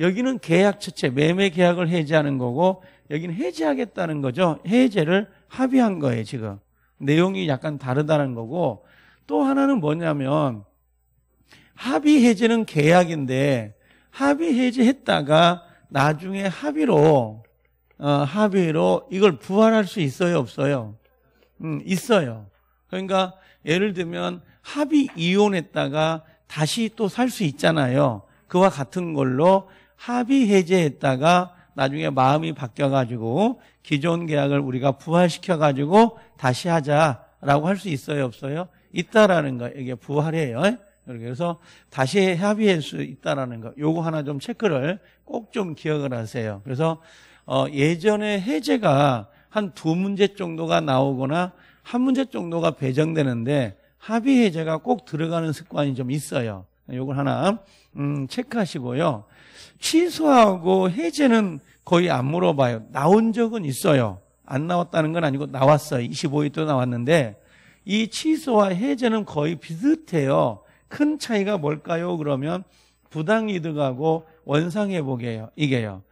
여기는 계약 자체, 매매 계약을 해제하는 거고 여기는 해제하겠다는 거죠. 해제를 합의한 거예요, 지금. 내용이 약간 다르다는 거고 또 하나는 뭐냐면 합의 해제는 계약인데 합의 해제했다가 나중에 합의로 어, 합의로 이걸 부활할 수 있어요, 없어요? 음, 있어요. 그러니까 예를 들면 합의 이혼했다가 다시 또 살 수 있잖아요. 그와 같은 걸로 합의 해제했다가 나중에 마음이 바뀌어가지고 기존 계약을 우리가 부활시켜가지고 다시 하자라고 할 수 있어요, 없어요? 있다라는 거. 이게 부활이에요. 그래서 다시 합의할 수 있다라는 거. 요거 하나 좀 체크를 꼭 좀 기억을 하세요. 그래서 어, 예전에 해제가 한 두 문제 정도가 나오거나 한 문제 정도가 배정되는데 합의 해제가 꼭 들어가는 습관이 좀 있어요. 요걸 하나 음, 체크하시고요. 취소하고 해제는 거의 안 물어봐요. 나온 적은 있어요. 안 나왔다는 건 아니고 나왔어요. 25일도 나왔는데 이 취소와 해제는 거의 비슷해요. 큰 차이가 뭘까요? 그러면 부당이득하고 원상회복이에요. 이게요.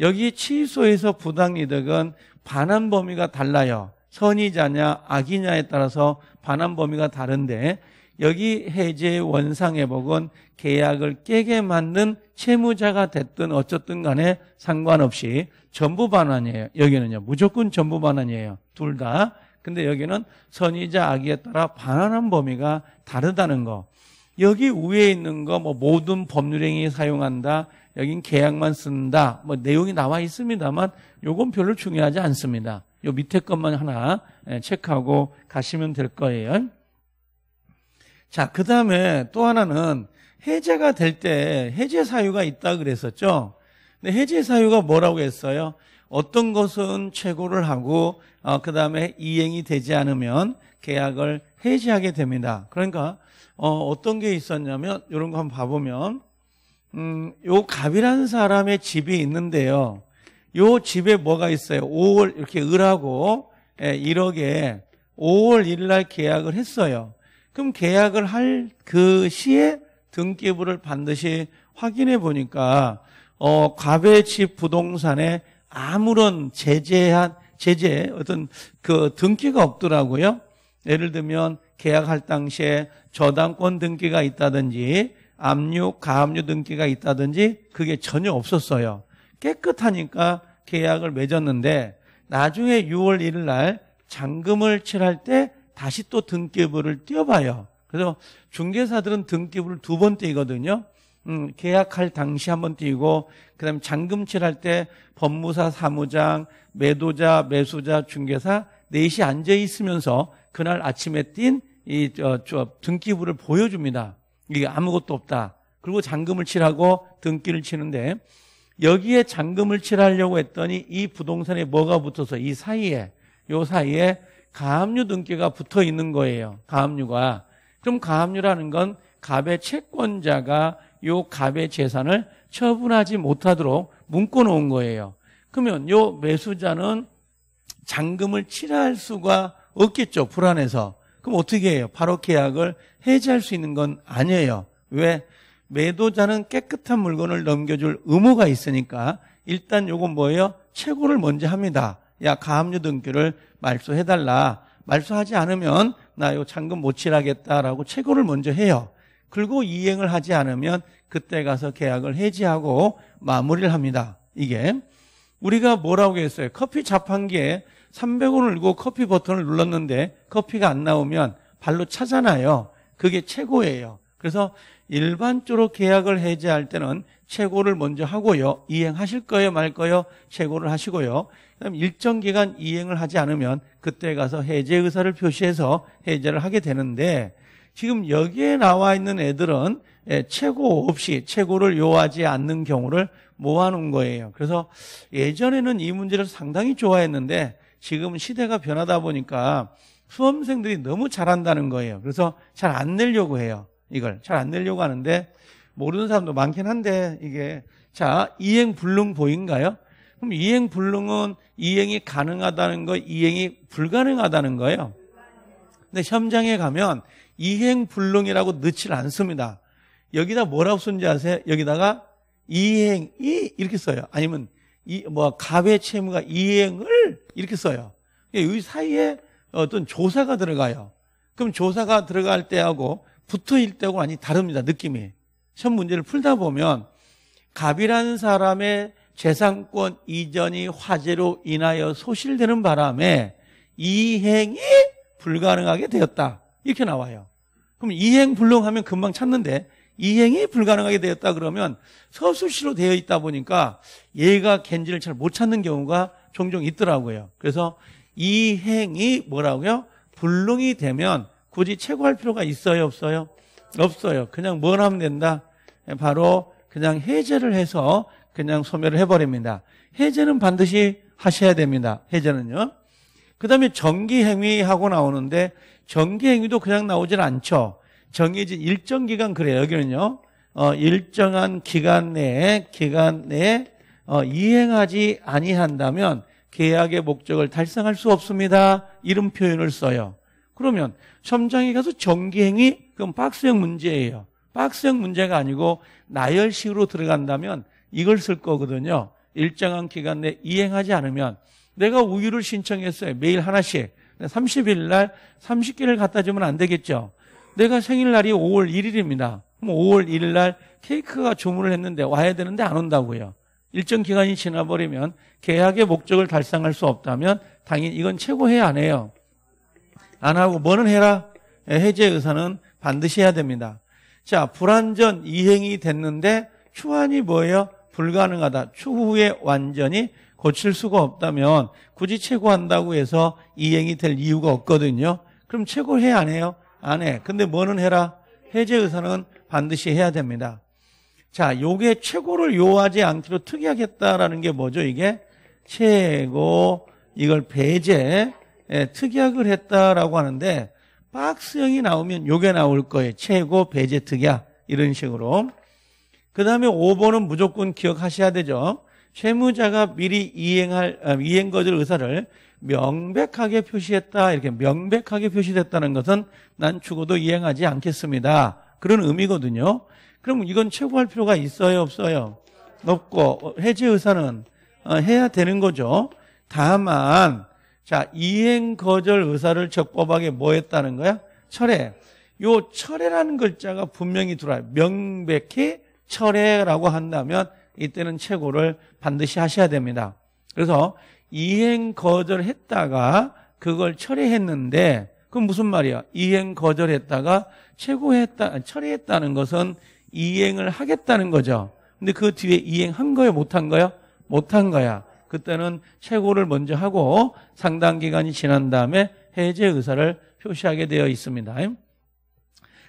여기 취소에서 부당이득은 반환 범위가 달라요. 선의자냐 악이냐에 따라서 반환 범위가 다른데 여기 해제 원상회복은 계약을 깨게 만든 채무자가 됐든 어쨌든 간에 상관없이 전부 반환이에요. 여기는요. 무조건 전부 반환이에요. 둘 다. 근데 여기는 선의자 악의에 따라 반환한 범위가 다르다는 거. 여기 위에 있는 거 뭐 모든 법률행위 사용한다. 여긴 계약만 쓴다. 뭐 내용이 나와 있습니다만 요건 별로 중요하지 않습니다. 요 밑에 것만 하나 예, 체크하고 가시면 될 거예요. 자, 그 다음에 또 하나는 해제가 될 때 해제 사유가 있다 그랬었죠. 근데 해제 사유가 뭐라고 했어요? 어떤 것은 최고를 하고 어, 그 다음에 이행이 되지 않으면 계약을 해지하게 됩니다. 그러니까 어, 떤게 있었냐면 이런 거 한번 봐보면 음, 요 갑이라는 사람의 집이 있는데요. 요 집에 뭐가 있어요? 5월 이렇게 을하고 예, 1억에 5월 1일 날 계약을 했어요. 그럼 계약을 할 그 시에 등기부를 반드시 확인해 보니까 어, 가배집 부동산에 아무런 제재한 제재 어떤 그 등기가 없더라고요. 예를 들면 계약할 당시에 저당권 등기가 있다든지 압류 가압류 등기가 있다든지 그게 전혀 없었어요. 깨끗하니까 계약을 맺었는데 나중에 6월 1일 날 잔금을 칠할 때 다시 또 등기부를 띄어봐요. 그래서 중개사들은 등기부를 두 번 띄거든요. 음, 계약할 당시 한번 띄고 그다음 잔금칠 할때 법무사 사무장 매도자 매수자 중개사 넷이 앉아 있으면서 그날 아침에 띈이 어, 등기부를 보여줍니다. 이게 아무것도 없다. 그리고 잔금을 칠하고 등기를 치는데 여기에 잔금을 칠하려고 했더니 이 부동산에 뭐가 붙어서 이 사이에 요 사이에 가압류 등기가 붙어 있는 거예요. 가압류가. 그럼 가압류라는 건 갑의 채권자가 요 갑의 재산을 처분하지 못하도록 묶어 놓은 거예요. 그러면 요 매수자는 잔금을 치할 수가 없겠죠. 불안해서. 그럼 어떻게 해요? 바로 계약을 해지할 수 있는 건 아니에요. 왜? 매도자는 깨끗한 물건을 넘겨줄 의무가 있으니까 일단 요건 뭐예요? 최고를 먼저 합니다. 야 가압류 등기를 말소해달라. 말소하지 않으면 나요 잔금 못 칠하겠다라고 최고를 먼저 해요. 그리고 이행을 하지 않으면 그때 가서 계약을 해지하고 마무리를 합니다. 이게 우리가 뭐라고 했어요? 커피 자판기에 300원을 주고 커피 버튼을 눌렀는데 커피가 안 나오면 발로 차잖아요. 그게 최고예요. 그래서 일반적으로 계약을 해지할 때는 최고를 먼저 하고요. 이행하실 거예요, 말 거예요. 최고를 하시고요. 그다음 일정 기간 이행을 하지 않으면 그때 가서 해제 의사를 표시해서 해제를 하게 되는데 지금 여기에 나와 있는 애들은 예, 최고 없이 최고를 요하지 않는 경우를 모아놓은 거예요. 그래서 예전에는 이 문제를 상당히 좋아했는데 지금 시대가 변하다 보니까 수험생들이 너무 잘한다는 거예요. 그래서 잘 안 내려고 해요. 이걸 잘 안 내려고 하는데 모르는 사람도 많긴 한데 이게 자 이행 불능 보인가요? 그럼 이행 불능은 이행이 가능하다는 거, 이행이 불가능하다는 거예요. 근데 현장에 가면 이행 불능이라고 넣질 않습니다. 여기다 뭐라고 쓴지 아세요? 여기다가 이행 이 이렇게 써요. 아니면 이뭐 가외 채무가 이행을 이렇게 써요. 예, 여기 사이에 어떤 조사가 들어가요. 그럼 조사가 들어갈 때하고 붙어일 때하고 많이 다릅니다. 느낌이. 첫 문제를 풀다 보면 갑이라는 사람의 재산권 이전이 화재로 인하여 소실되는 바람에 이행이 불가능하게 되었다. 이렇게 나와요. 그럼 이행 불능하면 금방 찾는데 이행이 불가능하게 되었다 그러면 서술시로 되어 있다 보니까 얘가 겐지를 잘 못 찾는 경우가 종종 있더라고요. 그래서 이행이 뭐라고요? 불능이 되면 굳이 최고할 필요가 있어요, 없어요? 없어요. 그냥 뭘 하면 된다? 예, 바로 그냥 해제를 해서 그냥 소멸을 해버립니다. 해제는 반드시 하셔야 됩니다. 해제는요. 그 다음에 정기행위하고 나오는데 정기행위도 그냥 나오질 않죠. 정해진 일정 기간 그래요. 여기는요. 어, 일정한 기간 내에 기간 내에 어, 이행하지 아니한다면 계약의 목적을 달성할 수 없습니다. 이런 표현을 써요. 그러면 점장에 가서 정기행위 그건 박스형 문제예요. 박스형 문제가 아니고 나열식으로 들어간다면 이걸 쓸 거거든요. 일정한 기간 내 이행하지 않으면 내가 우유를 신청했어요. 매일 하나씩. 30일 날 30개를 갖다 주면 안 되겠죠. 내가 생일날이 5월 1일입니다. 그럼 5월 1일 날 케이크가 주문을 했는데 와야 되는데 안 온다고요. 일정 기간이 지나버리면 계약의 목적을 달성할 수 없다면 당연히 이건 최고해야 안 해요. 안 하고 뭐는 해라. 해제 의사는 반드시 해야 됩니다. 자, 불완전 이행이 됐는데 휴환이 뭐예요? 불가능하다. 추후에 완전히 고칠 수가 없다면 굳이 최고한다고 해서 이행이 될 이유가 없거든요. 그럼 최고해 안 해요? 안 해. 근데 뭐는 해라? 해제 의사는 반드시 해야 됩니다. 자, 요게 최고를 요하지 않기로 특이하겠다라는 게 뭐죠? 이게 최고 이걸 배제 예, 특약을 했다라고 하는데 박스형이 나오면 요게 나올 거예요. 최고 배제 특약 이런 식으로. 그 다음에 5번은 무조건 기억하셔야 되죠. 채무자가 미리 이행할 아, 이행거절 의사를 명백하게 표시했다 이렇게 명백하게 표시됐다는 것은 난 죽어도 이행하지 않겠습니다. 그런 의미거든요. 그럼 이건 최고할 필요가 있어요, 없어요? 없고 어, 해제 의사는 어, 해야 되는 거죠. 다만 자, 이행 거절 의사를 적법하게 뭐 했다는 거야? 철회. 요 철회라는 글자가 분명히 들어와요. 명백히 철회라고 한다면 이때는 최고를 반드시 하셔야 됩니다. 그래서 이행 거절했다가 그걸 철회했는데 그건 무슨 말이야? 이행 거절했다가 최고했다 철회했다는 것은 이행을 하겠다는 거죠. 근데 그 뒤에 이행한 거야, 못한 거야? 못한 거야. 그때는 최고를 먼저 하고 상당 기간이 지난 다음에 해제 의사를 표시하게 되어 있습니다.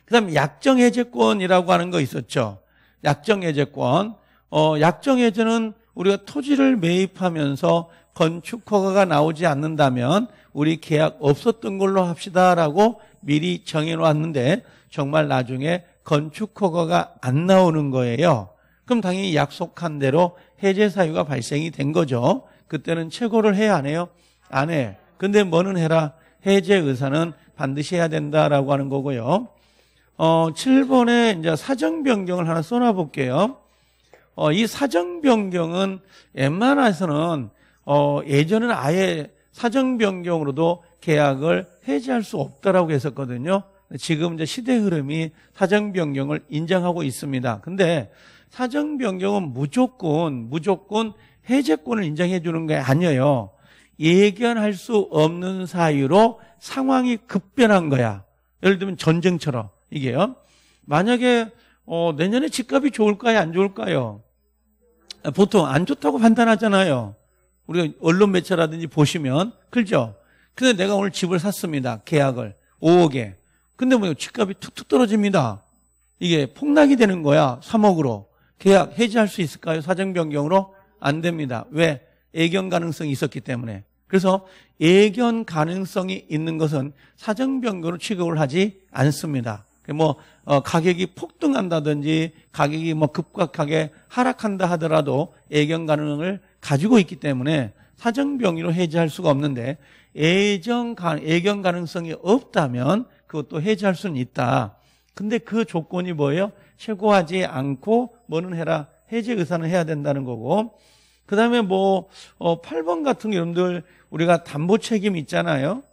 그다음 약정 해제권이라고 하는 거 있었죠. 약정 해제권. 어, 약정 해제는 우리가 토지를 매입하면서 건축 허가가 나오지 않는다면 우리 계약 없었던 걸로 합시다라고 미리 정해 놓았는데 정말 나중에 건축 허가가 안 나오는 거예요. 그럼 당연히 약속한 대로 해제 사유가 발생이 된 거죠. 그때는 최고를 해야 안 해요? 안 해. 근데 뭐는 해라? 해제 의사는 반드시 해야 된다라고 하는 거고요. 어, 7번에 이제 사정 변경을 하나 써놔 볼게요. 어, 이 사정 변경은 웬만해서는 어, 예전에는 아예 사정 변경으로도 계약을 해지할 수 없다라고 했었거든요. 지금 이제 시대 흐름이 사정 변경을 인정하고 있습니다. 근데 사정 변경은 무조건 무조건 해제권을 인정해 주는 게 아니에요. 예견할 수 없는 사유로 상황이 급변한 거야. 예를 들면 전쟁처럼 이게요. 만약에 어, 내년에 집값이 좋을까요, 안 좋을까요? 보통 안 좋다고 판단하잖아요. 우리가 언론 매체라든지 보시면 그죠? 렇 근데 내가 오늘 집을 샀습니다. 계약을 5억에. 근데 뭐 집값이 툭툭 떨어집니다. 이게 폭락이 되는 거야. 3억으로. 계약 해지할 수 있을까요? 사정 변경으로 안 됩니다. 왜? 애견 가능성이 있었기 때문에. 그래서 애견 가능성이 있는 것은 사정 변경으로 취급을 하지 않습니다. 뭐 어, 가격이 폭등한다든지 가격이 뭐 급격하게 하락한다 하더라도 애견 가능을 가지고 있기 때문에 사정 병의로 해지할 수가 없는데 애정 애견 가능성이 없다면 그것도 해지할 수는 있다. 근데 그 조건이 뭐예요? 최고하지 않고 뭐는 해라 해제 의사는 해야 된다는 거고 그 다음에 뭐 어, 8번 같은 여러분들 우리가 담보 책임 있잖아요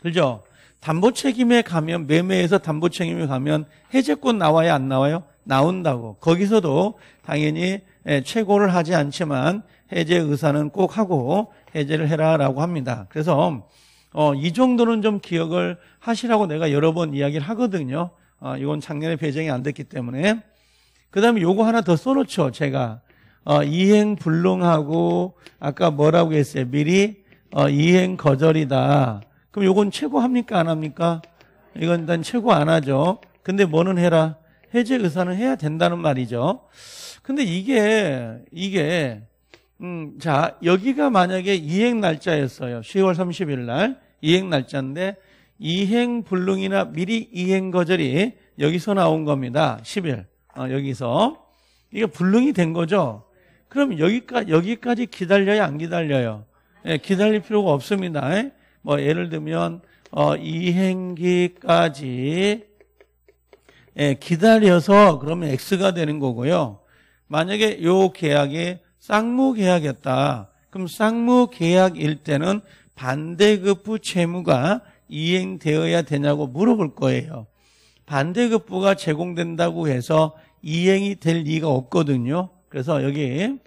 그죠? 담보 책임에 가면 매매에서 담보 책임에 가면 해제권 나와야 안 나와요? 나온다고 거기서도 당연히 예, 최고를 하지 않지만 해제 의사는 꼭 하고 해제를 해라라고 합니다 그래서 어, 이 정도는 좀 기억을 하시라고 내가 여러 번 이야기를 하거든요 어, 이건 작년에 배정이 안 됐기 때문에. 그 다음에 요거 하나 더 써놓죠. 제가. 어, 이행 불능하고 아까 뭐라고 했어요? 미리 어, 이행 거절이다. 그럼 요건 최고 합니까? 안 합니까? 이건 일단 최고 안 하죠. 근데 뭐는 해라? 해제 의사는 해야 된다는 말이죠. 근데 이게, 이게, 음, 자, 여기가 만약에 이행 날짜였어요. 10월 30일 날. 이행 날짜인데, 이행 불능이나 미리 이행 거절이 여기서 나온 겁니다. 10일. 어, 여기서. 이게 불능이 된 거죠? 그럼 여기까지, 여기까지 기다려야 안 기다려요? 예, 기다릴 필요가 없습니다. 예? 뭐, 예를 들면, 어, 이행기까지, 예, 기다려서 그러면 X가 되는 거고요. 만약에 요 계약이 쌍무 계약이었다. 그럼 쌍무 계약일 때는 반대급부 채무가 이행되어야 되냐고 물어볼 거예요. 반대급부가 제공된다고 해서 이행이 될 리가 없거든요. 그래서 여기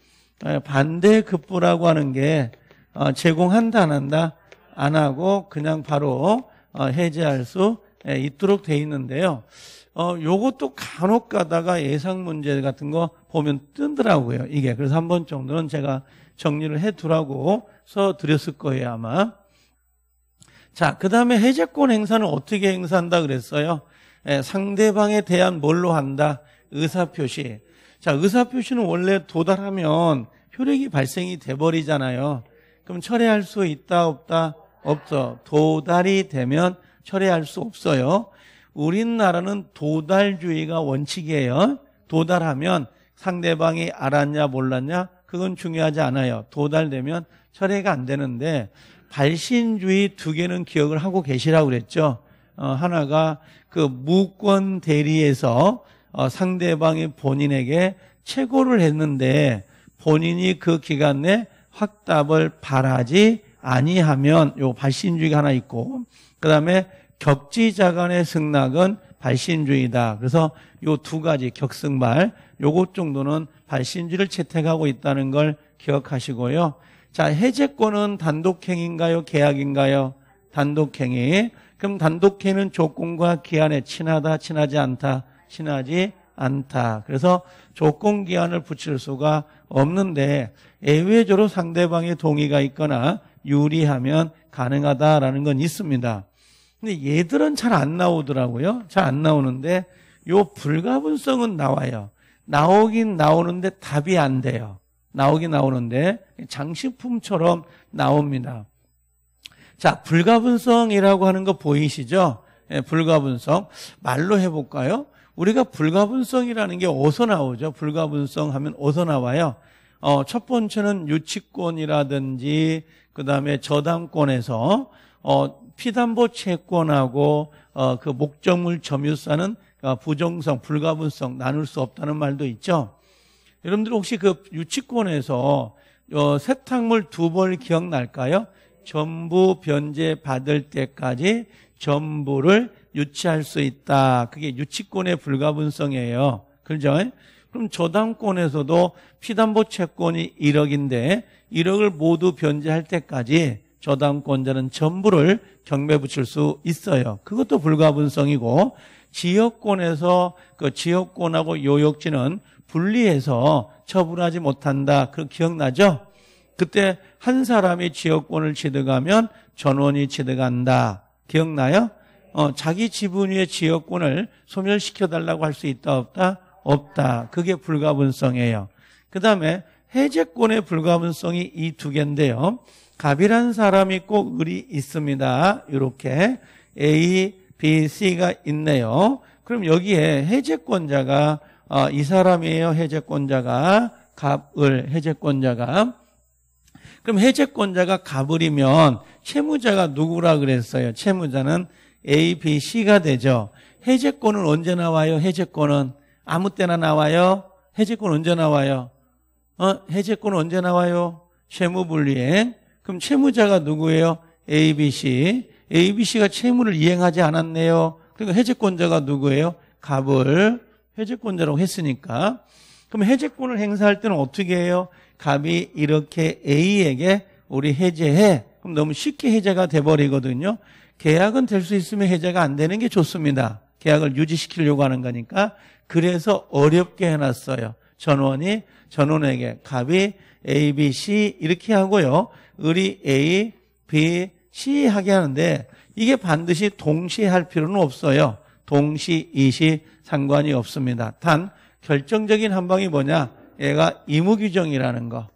어, 반대급부라고 하는 게 어, 제공한다 안 한다 안 하고 그냥 바로 어, 해제할 수 예, 있도록 돼 있는데요. 어, 요것도 간혹 가다가 예상 문제 같은 거 보면 뜨더라고요 이게. 그래서 한 번 정도는 제가 정리를 해 두라고 써 드렸을 거예요, 아마. 자, 그 다음에 해제권 행사는 어떻게 행사한다 그랬어요? 예, 상대방에 대한 뭘로 한다? 의사표시. 자, 의사표시는 원래 도달하면 효력이 발생이 돼버리잖아요. 그럼 철회할 수 있다, 없다? 없죠. 도달이 되면 철회할 수 없어요. 우리나라는 도달주의가 원칙이에요. 도달하면 상대방이 알았냐, 몰랐냐? 그건 중요하지 않아요. 도달되면 철회가 안 되는데 발신주의 두 개는 기억을 하고 계시라고 그랬죠. 어, 하나가 그 무권 대리에서 어, 상대방이 본인에게 최고를 했는데 본인이 그 기간 내 확답을 바라지 아니하면 요 발신주의가 하나 있고 그다음에 격지자 간의 승낙은 발신주의다. 그래서 요 두 가지 격승발 요것 정도는 발신주의를 채택하고 있다는 걸 기억하시고요. 자, 해제권은 단독행인가요 계약인가요? 단독행위. 그럼 단독행위는 조건과 기한에 친하다, 친하지 않다, 친하지 않다. 그래서 조건 기한을 붙일 수가 없는데 예외적으로 상대방의 동의가 있거나 유리하면 가능하다라는 건 있습니다. 근데 얘들은 잘 안 나오더라고요. 잘 안 나오는데 요 불가분성은 나와요. 나오긴 나오는데 답이 안 돼요. 나오긴 나오는데 장식품처럼 나옵니다. 자, 불가분성이라고 하는 거 보이시죠? 예, 불가분성. 말로 해볼까요? 우리가 불가분성이라는 게 어디서 나오죠? 불가분성 하면 어디서 나와요? 어, 첫 번째는 유치권이라든지, 그 다음에 저당권에서, 어, 피담보 채권하고, 어, 그 목적물 점유사는 어, 부정성, 불가분성 나눌 수 없다는 말도 있죠? 여러분들 혹시 그 유치권에서 어, 세탁물 두 번 기억날까요? 전부 변제 받을 때까지 전부를 유치할 수 있다. 그게 유치권의 불가분성이에요. 그죠? 그럼 저당권에서도 피담보 채권이 1억인데 1억을 모두 변제할 때까지 저당권자는 전부를 경매 붙일 수 있어요. 그것도 불가분성이고 지역권에서 그 지역권하고 요역지는 분리해서 처분하지 못한다. 그 기억나죠? 그때 한 사람이 지역권을 취득하면 전원이 취득한다. 기억나요? 어, 자기 지분 위의 지역권을 소멸시켜 달라고 할 수 있다 없다? 없다. 그게 불가분성이에요. 그다음에 해제권의 불가분성이 이 두 개인데요. 갑이란 사람이 꼭 을이 있습니다. 이렇게 A, B, C가 있네요. 그럼 여기에 해제권자가 어, 이 사람이에요. 해제권자가 갑을 해제권자가 그럼 해제권자가 갑을이면 채무자가 누구라 그랬어요? 채무자는 A, B, C가 되죠. 해제권은 언제 나와요? 해제권은 아무 때나 나와요. 해제권 언제 나와요? 어, 해제권 언제 나와요? 채무불리행 그럼 채무자가 누구예요? A, B, C. A, B, C가 채무를 이행하지 않았네요. 그러니까 해제권자가 누구예요? 갑을 해제권자라고 했으니까 그럼 해제권을 행사할 때는 어떻게 해요? 갑이 이렇게 A에게 우리 해제해 그럼 너무 쉽게 해제가 돼버리거든요 계약은 될 수 있으면 해제가 안 되는 게 좋습니다 계약을 유지시키려고 하는 거니까 그래서 어렵게 해놨어요 전원이 전원에게 갑이 A, B, C 이렇게 하고요 우리 A, B, C 하게 하는데 이게 반드시 동시에 할 필요는 없어요 동시, 이시, 상관이 없습니다. 단 결정적인 한 방이 뭐냐? 얘가 의무 규정이라는 거.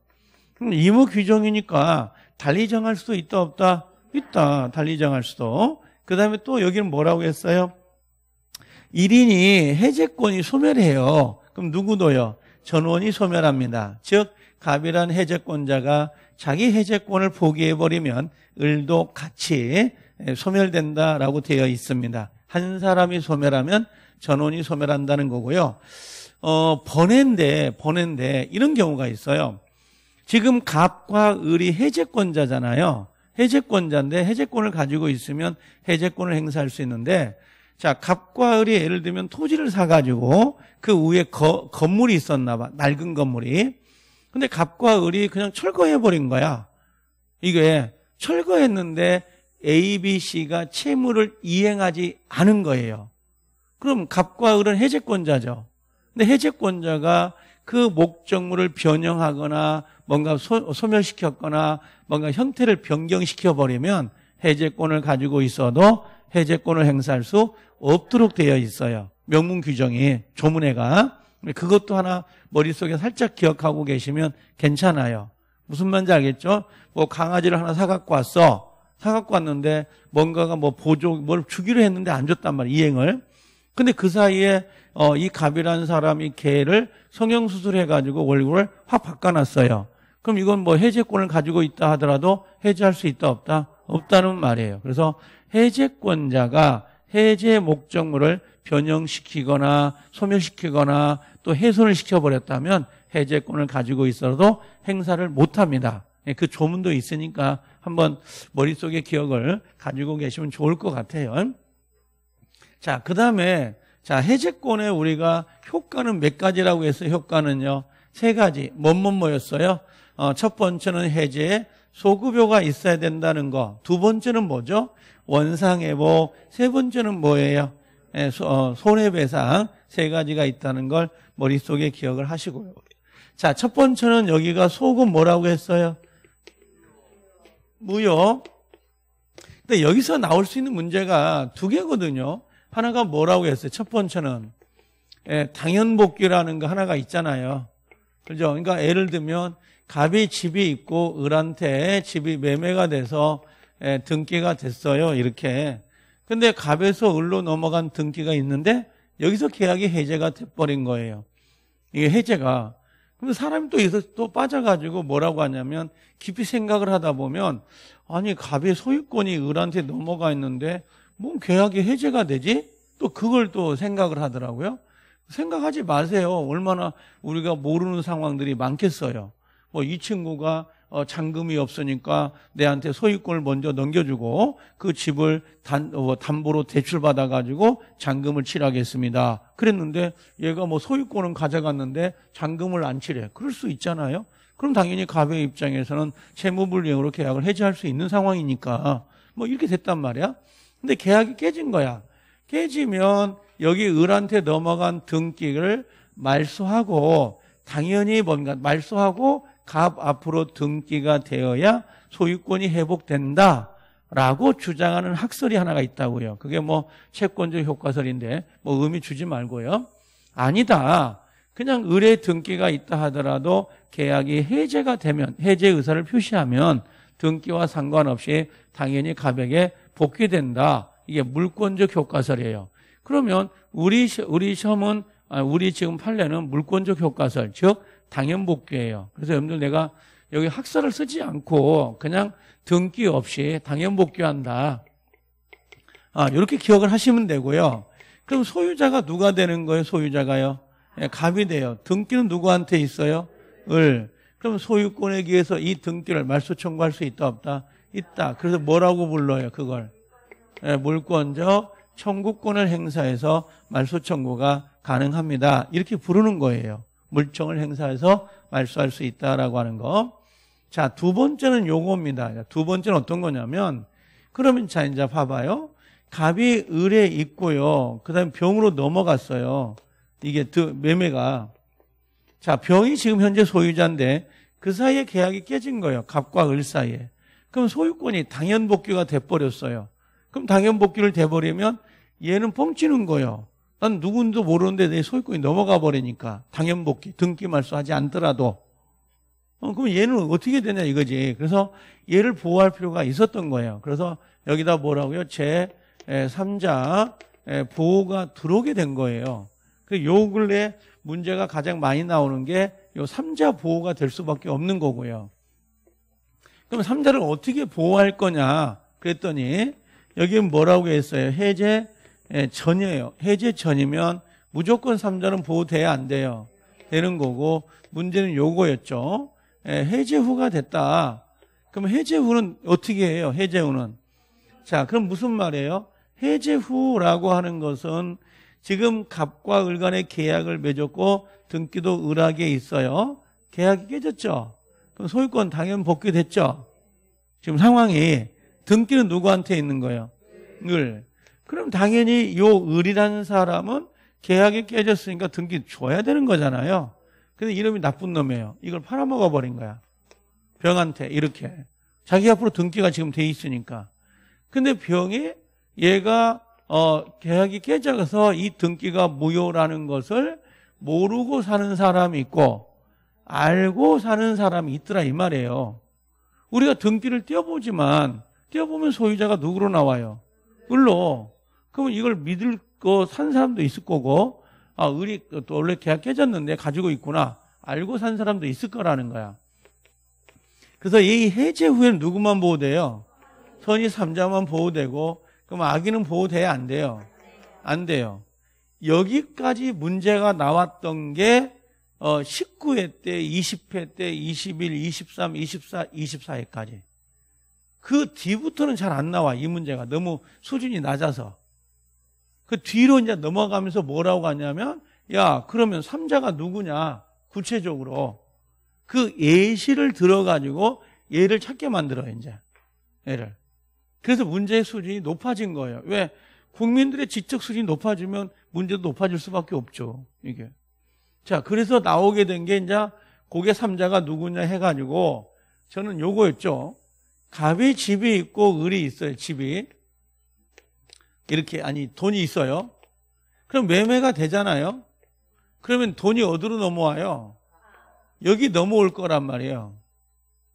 의무 음, 규정이니까 달리 정할 수도 있다 없다? 있다. 달리 정할 수도. 그다음에 또 여기는 뭐라고 했어요? 1인이 해제권이 소멸해요. 그럼 누구도요? 전원이 소멸합니다. 즉 갑이란 해제권자가 자기 해제권을 포기해버리면 을도 같이 소멸된다라고 되어 있습니다. 한 사람이 소멸하면 전원이 소멸한다는 거고요. 어, 번외인데, 번외인데, 이런 경우가 있어요. 지금 갑과 을이 해제권자잖아요. 해제권자인데, 해제권을 가지고 있으면 해제권을 행사할 수 있는데, 자, 갑과 을이 예를 들면 토지를 사가지고 그 위에 거, 건물이 있었나 봐. 낡은 건물이. 근데 갑과 을이 그냥 철거해버린 거야. 이게 철거했는데 A, B, C가 채무를 이행하지 않은 거예요. 그럼 갑과 을은 해제권자죠. 근데 해제권자가 그 목적물을 변형하거나 뭔가 소, 멸시켰거나 뭔가 형태를 변경시켜 버리면 해제권을 가지고 있어도 해제권을 행사할 수 없도록 되어 있어요. 명문 규정이 조문회가 그것도 하나 머릿속에 살짝 기억하고 계시면 괜찮아요. 무슨 말인지 알겠죠? 뭐 강아지를 하나 사갖고 왔어. 사갖고 왔는데 뭔가가 뭐 보조 뭘 주기로 했는데 안 줬단 말이에요. 이행을. 근데 그 사이에 어, 이 갑이라는 사람이 개를 성형수술해가지고 얼굴을 확 바꿔놨어요. 그럼 이건 뭐 해제권을 가지고 있다 하더라도 해제할 수 있다 없다? 없다는 말이에요. 그래서 해제권자가 해제 목적물을 변형시키거나 소멸시키거나 또 훼손을 시켜버렸다면 해제권을 가지고 있어도 행사를 못합니다. 예, 그 조문도 있으니까 한번 머릿속에 기억을 가지고 계시면 좋을 것 같아요. 자, 그 다음에, 자, 해제권에 우리가 효과는 몇 가지라고 해서 효과는요, 세 가지. 뭐뭐 뭐였어요? 어, 첫 번째는 해제, 에 소급효가 있어야 된다는 거. 두 번째는 뭐죠? 원상회복. 세 번째는 뭐예요? 예, 소, 어, 손해배상. 세 가지가 있다는 걸 머릿속에 기억을 하시고요. 자, 첫 번째는 여기가 소급 뭐라고 했어요? 무효. 근데 여기서 나올 수 있는 문제가 두 개거든요. 하나가 뭐라고 했어요? 첫 번째는 예, 당연복귀라는 거 하나가 있잖아요. 그죠? 그러니까 예를 들면 갑이 집이 있고 을한테 집이 매매가 돼서 예, 등기가 됐어요. 이렇게. 근데 갑에서 을로 넘어간 등기가 있는데 여기서 계약이 해제가 돼버린 거예요. 이게 해제가. 그럼 사람이 또여기또 빠져가지고 뭐라고 하냐면 깊이 생각을 하다 보면 아니 갑의 소유권이 을한테 넘어가 있는데 뭔 계약이 해제가 되지? 또 그걸 또 생각을 하더라고요. 생각하지 마세요. 얼마나 우리가 모르는 상황들이 많겠어요. 뭐 이 친구가 어, 잔금이 없으니까 내한테 소유권을 먼저 넘겨주고 그 집을 단, 어, 뭐 담보로 대출받아가지고 잔금을 칠하겠습니다. 그랬는데 얘가 뭐 소유권은 가져갔는데 잔금을 안 칠해. 그럴 수 있잖아요. 그럼 당연히 가의 입장에서는 채무불이행으로 계약을 해지할 수 있는 상황이니까 뭐 이렇게 됐단 말이야. 근데 계약이 깨진 거야. 깨지면 여기 을한테 넘어간 등기를 말소하고 당연히 뭔가 말소하고 갑 앞으로 등기가 되어야 소유권이 회복된다. 라고 주장하는 학설이 하나가 있다고요. 그게 뭐 채권적 효과설인데 뭐 의미 주지 말고요. 아니다. 그냥 을의 등기가 있다 하더라도 계약이 해제가 되면 해제 의사를 표시하면 등기와 상관없이 당연히 갑에게 복귀된다. 이게 물권적 효과설이에요. 그러면 우리 우리 시험은 아, 우리 지금 판례는 물권적 효과설, 즉 당연 복귀예요. 그래서 여러분들 내가 여기 학설을 쓰지 않고 그냥 등기 없이 당연 복귀한다. 아, 이렇게 기억을 하시면 되고요. 그럼 소유자가 누가 되는 거예요? 소유자가요? 네, 갑이 돼요. 등기는 누구한테 있어요? 을. 그럼 소유권에 기해서 이 등기를 말소 청구할 수 있다 없다? 있다. 그래서 뭐라고 불러요, 그걸? 예, 물권적 청구권을 행사해서 말소 청구가 가능합니다. 이렇게 부르는 거예요. 물청을 행사해서 말소할 수 있다라고 하는 거. 자, 두 번째는 요겁니다. 두 번째는 어떤 거냐면, 그러면 자, 이제 봐봐요. 갑이 을에 있고요. 그 다음에 병으로 넘어갔어요. 이게 두, 매매가. 자, 병이 지금 현재 소유자인데, 그 사이에 계약이 깨진 거예요. 갑과 을 사이에. 그럼 소유권이 당연복귀가 돼버렸어요. 그럼 당연복귀를 돼버리면 얘는 뻥치는 거예요. 난 누군지도 모르는데 내 소유권이 넘어가 버리니까 당연복귀, 등기 말소하지 않더라도 어, 그럼 얘는 어떻게 되냐 이거지. 그래서 얘를 보호할 필요가 있었던 거예요. 그래서 여기다 뭐라고요? 제 3자 보호가 들어오게 된 거예요. 그 요 근래 문제가 가장 많이 나오는 게 요 3자 보호가 될 수밖에 없는 거고요. 그럼 3자를 어떻게 보호할 거냐? 그랬더니 여기 뭐라고 했어요? 해제 예, 전이에요. 해제 전이면 무조건 3자는 보호돼야 안 돼요. 되는 거고 문제는 요거였죠. 예, 해제 후가 됐다. 그럼 해제 후는 어떻게 해요? 해제 후는 자 그럼 무슨 말이에요? 해제 후라고 하는 것은 지금 갑과 을 간의 계약을 맺었고 등기도 을하게 있어요. 계약이 깨졌죠. 그럼 소유권 당연 복귀됐죠. 지금 상황이 등기는 누구한테 있는 거예요? 을. 그럼 당연히 요 을이라는 사람은 계약이 깨졌으니까 등기 줘야 되는 거잖아요. 근데 이름이 나쁜 놈이에요. 이걸 팔아먹어 버린 거야. 병한테 이렇게. 자기 앞으로 등기가 지금 돼 있으니까. 근데 병이 얘가 어, 계약이 깨져서 이 등기가 무효라는 것을 모르고 사는 사람이 있고 알고 사는 사람이 있더라 이 말이에요. 우리가 등기를 띄어보지만 띄어보면 소유자가 누구로 나와요? 을로. 그러면 이걸 믿을 거 산 사람도 있을 거고 아, 의리 또 원래 계약 깨졌는데 가지고 있구나. 알고 산 사람도 있을 거라는 거야. 그래서 이 해제 후에는 누구만 보호돼요? 선이 3자만 보호되고 그럼 아기는 보호돼야 안 돼요. 안 돼요. 여기까지 문제가 나왔던 게 어, 19회 때, 20회 때, 21, 23, 24, 24회까지. 그 뒤부터는 잘 안 나와, 이 문제가. 너무 수준이 낮아서. 그 뒤로 이제 넘어가면서 뭐라고 하냐면, 야, 그러면 3자가 누구냐? 구체적으로. 그 예시를 들어가지고 얘를 찾게 만들어, 이제. 얘를. 그래서 문제의 수준이 높아진 거예요. 왜? 국민들의 지적 수준이 높아지면 문제도 높아질 수밖에 없죠. 이게. 자, 그래서 나오게 된 게 이제 고개 3자가 누구냐 해가지고 저는 요거였죠. 갑이 집이 있고 을이 있어요, 집이. 이렇게, 아니, 돈이 있어요. 그럼 매매가 되잖아요. 그러면 돈이 어디로 넘어와요? 여기 넘어올 거란 말이에요.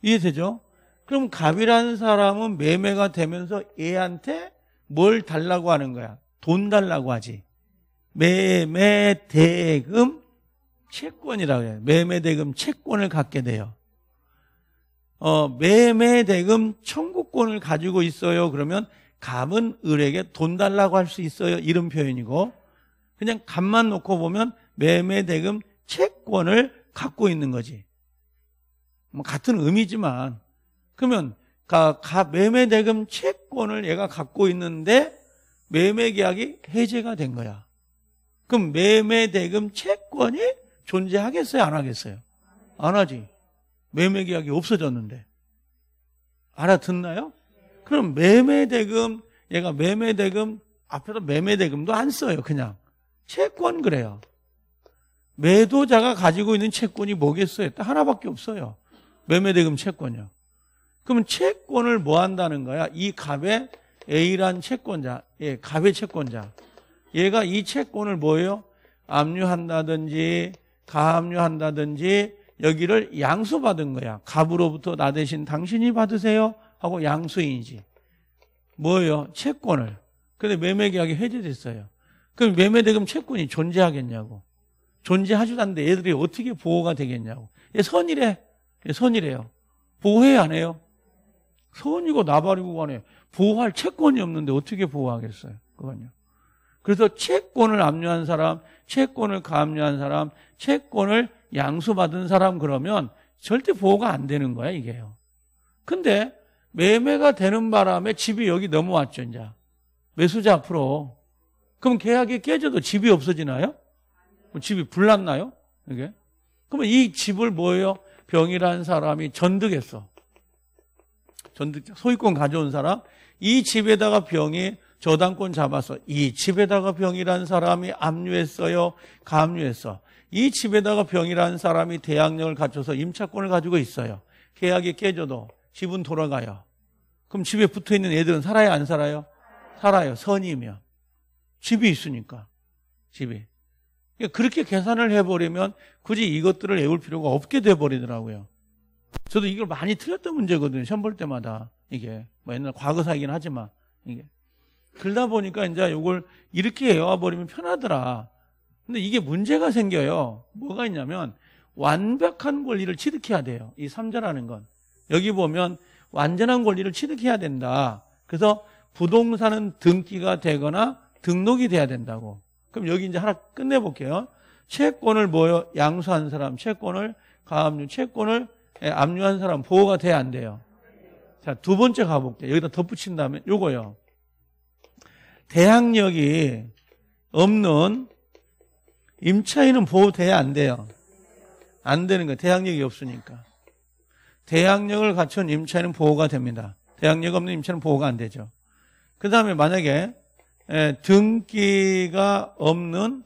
이해되죠? 그럼 갑이라는 사람은 매매가 되면서 얘한테 뭘 달라고 하는 거야? 돈 달라고 하지. 매매 대금 채권이라고 해요. 매매대금 채권을 갖게 돼요. 어, 매매대금 청구권을 가지고 있어요. 그러면 감은 을에게 돈 달라고 할 수 있어요. 이런 표현이고 그냥 감만 놓고 보면 매매대금 채권을 갖고 있는 거지. 뭐 같은 의미지만 그러면 가 매매대금 채권을 얘가 갖고 있는데 매매계약이 해제가 된 거야. 그럼 매매대금 채권이 존재하겠어요? 안 하겠어요? 안 하지. 매매 계약이 없어졌는데. 알아듣나요? 그럼 매매 대금, 얘가 매매 대금, 앞에서 매매 대금도 안 써요, 그냥. 채권 그래요. 매도자가 가지고 있는 채권이 뭐겠어요? 하나밖에 없어요. 매매 대금 채권이요. 그러면 채권을 뭐 한다는 거야? 이 갑의 A란 채권자, 예, 갑의 채권자. 얘가 이 채권을 뭐예요? 압류한다든지 가압류한다든지 여기를 양수받은 거야. 갑으로부터 나 대신 당신이 받으세요 하고 양수인지. 뭐예요? 채권을. 근데 매매 계약이 해제됐어요. 그럼 매매 대금 채권이 존재하겠냐고. 존재하지도 않는데 애들이 어떻게 보호가 되겠냐고. 선이래. 선이래요. 보호해야 안 해요? 선이고 나발이고 간에 보호할 채권이 없는데 어떻게 보호하겠어요? 그건요. 그래서 채권을 압류한 사람, 채권을 가압류한 사람, 채권을 양수받은 사람 그러면 절대 보호가 안 되는 거야, 이게요. 근데 매매가 되는 바람에 집이 여기 넘어왔죠, 이제. 매수자 앞으로. 그럼 계약이 깨져도 집이 없어지나요? 집이 불났나요? 이게? 그러면 이 집을 뭐예요? 병이라는 사람이 전득했어. 전득, 소유권 가져온 사람. 이 집에다가 병이 저당권 잡아서 이 집에다가 병이라는 사람이 압류했어요, 가류했어이 집에다가 병이라는 사람이 대항력을 갖춰서 임차권을 가지고 있어요. 계약이 깨져도 집은 돌아가요. 그럼 집에 붙어 있는 애들은 살아요, 안 살아요? 살아요. 선이면 집이 있으니까 집이. 그러니까 그렇게 계산을 해버리면 굳이 이것들을 외울 필요가 없게 돼버리더라고요. 저도 이걸 많이 틀렸던 문제거든요. 시험 볼 때마다 이게 뭐 옛날 과거사이긴 하지만 이게 그러다 보니까 이제 이걸 이렇게 외워버리면 편하더라. 근데 이게 문제가 생겨요. 뭐가 있냐면 완벽한 권리를 취득해야 돼요. 이 3자라는 건. 여기 보면 완전한 권리를 취득해야 된다. 그래서 부동산은 등기가 되거나 등록이 돼야 된다고. 그럼 여기 이제 하나 끝내볼게요. 채권을 뭐요? 양수한 사람, 채권을 가압류, 채권을 예, 압류한 사람 보호가 돼야 안 돼요. 자, 두 번째 가볼게요. 여기다 덧붙인 다음에 요거요. 대항력이 없는 임차인은 보호돼야 안 돼요. 안 되는 거예요. 대항력이 없으니까. 대항력을 갖춘 임차인은 보호가 됩니다. 대항력 없는 임차인은 보호가 안 되죠. 그 다음에 만약에 예, 등기가 없는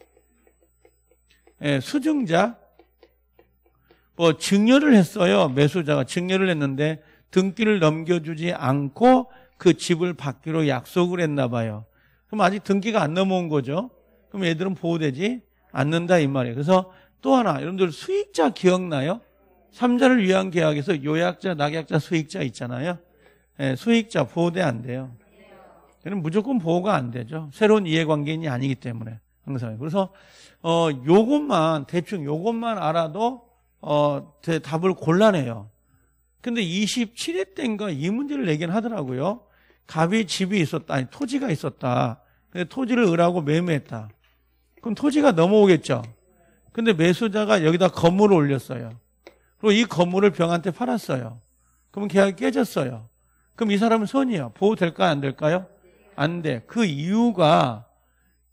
예, 수증자, 뭐 증여를 했어요. 매수자가 증여를 했는데 등기를 넘겨주지 않고 그 집을 받기로 약속을 했나 봐요. 그럼 아직 등기가 안 넘어온 거죠. 그럼 얘들은 보호되지 않는다 이 말이에요. 그래서 또 하나 여러분들 수익자 기억나요? 삼자를 위한 계약에서 요약자, 낙약자, 수익자 있잖아요. 예, 수익자 보호돼 안 돼요. 그는 무조건 보호가 안 되죠. 새로운 이해관계인이 아니기 때문에 항상. 그래서 어 요것만 대충 요것만 알아도 어 답을 골라내요. 근데 27회 때인가 이 문제를 내긴 하더라고요. 갑이 집이 있었다. 아니, 토지가 있었다. 근데 토지를 을하고 매매했다. 그럼 토지가 넘어오겠죠. 근데 매수자가 여기다 건물을 올렸어요. 그리고 이 건물을 병한테 팔았어요. 그럼 계약이 깨졌어요. 그럼 이 사람은 손이에요. 보호될까요? 안 될까요? 안 돼. 그 이유가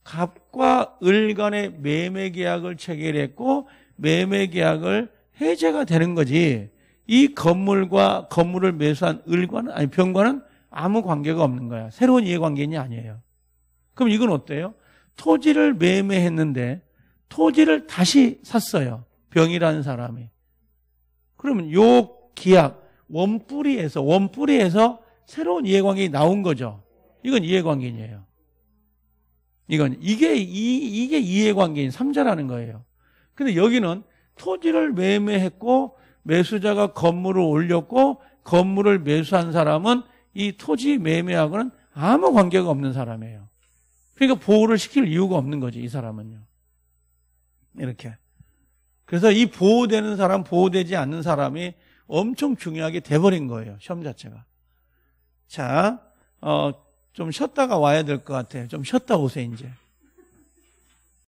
갑과 을 간의 매매 계약을 체결했고 매매 계약을 해제가 되는 거지. 이 건물과 건물을 매수한 을과는 아니 병과는 아무 관계가 없는 거야. 새로운 이해관계인이 아니에요. 그럼 이건 어때요? 토지를 매매했는데 토지를 다시 샀어요. 병이라는 사람이. 그러면 요 기약 원뿌리에서 원뿌리에서 새로운 이해관계가 나온 거죠. 이건 이해관계인이에요. 이건 이게 이, 이게 이해관계인 삼자라는 거예요. 근데 여기는 토지를 매매했고 매수자가 건물을 올렸고 건물을 매수한 사람은 이 토지 매매하고는 아무 관계가 없는 사람이에요. 그러니까 보호를 시킬 이유가 없는 거지, 이 사람은요. 이렇게. 그래서 이 보호되는 사람, 보호되지 않는 사람이 엄청 중요하게 돼버린 거예요, 시험 자체가. 자, 어, 좀 쉬었다가 와야 될 것 같아요. 좀 쉬었다 오세요, 이제.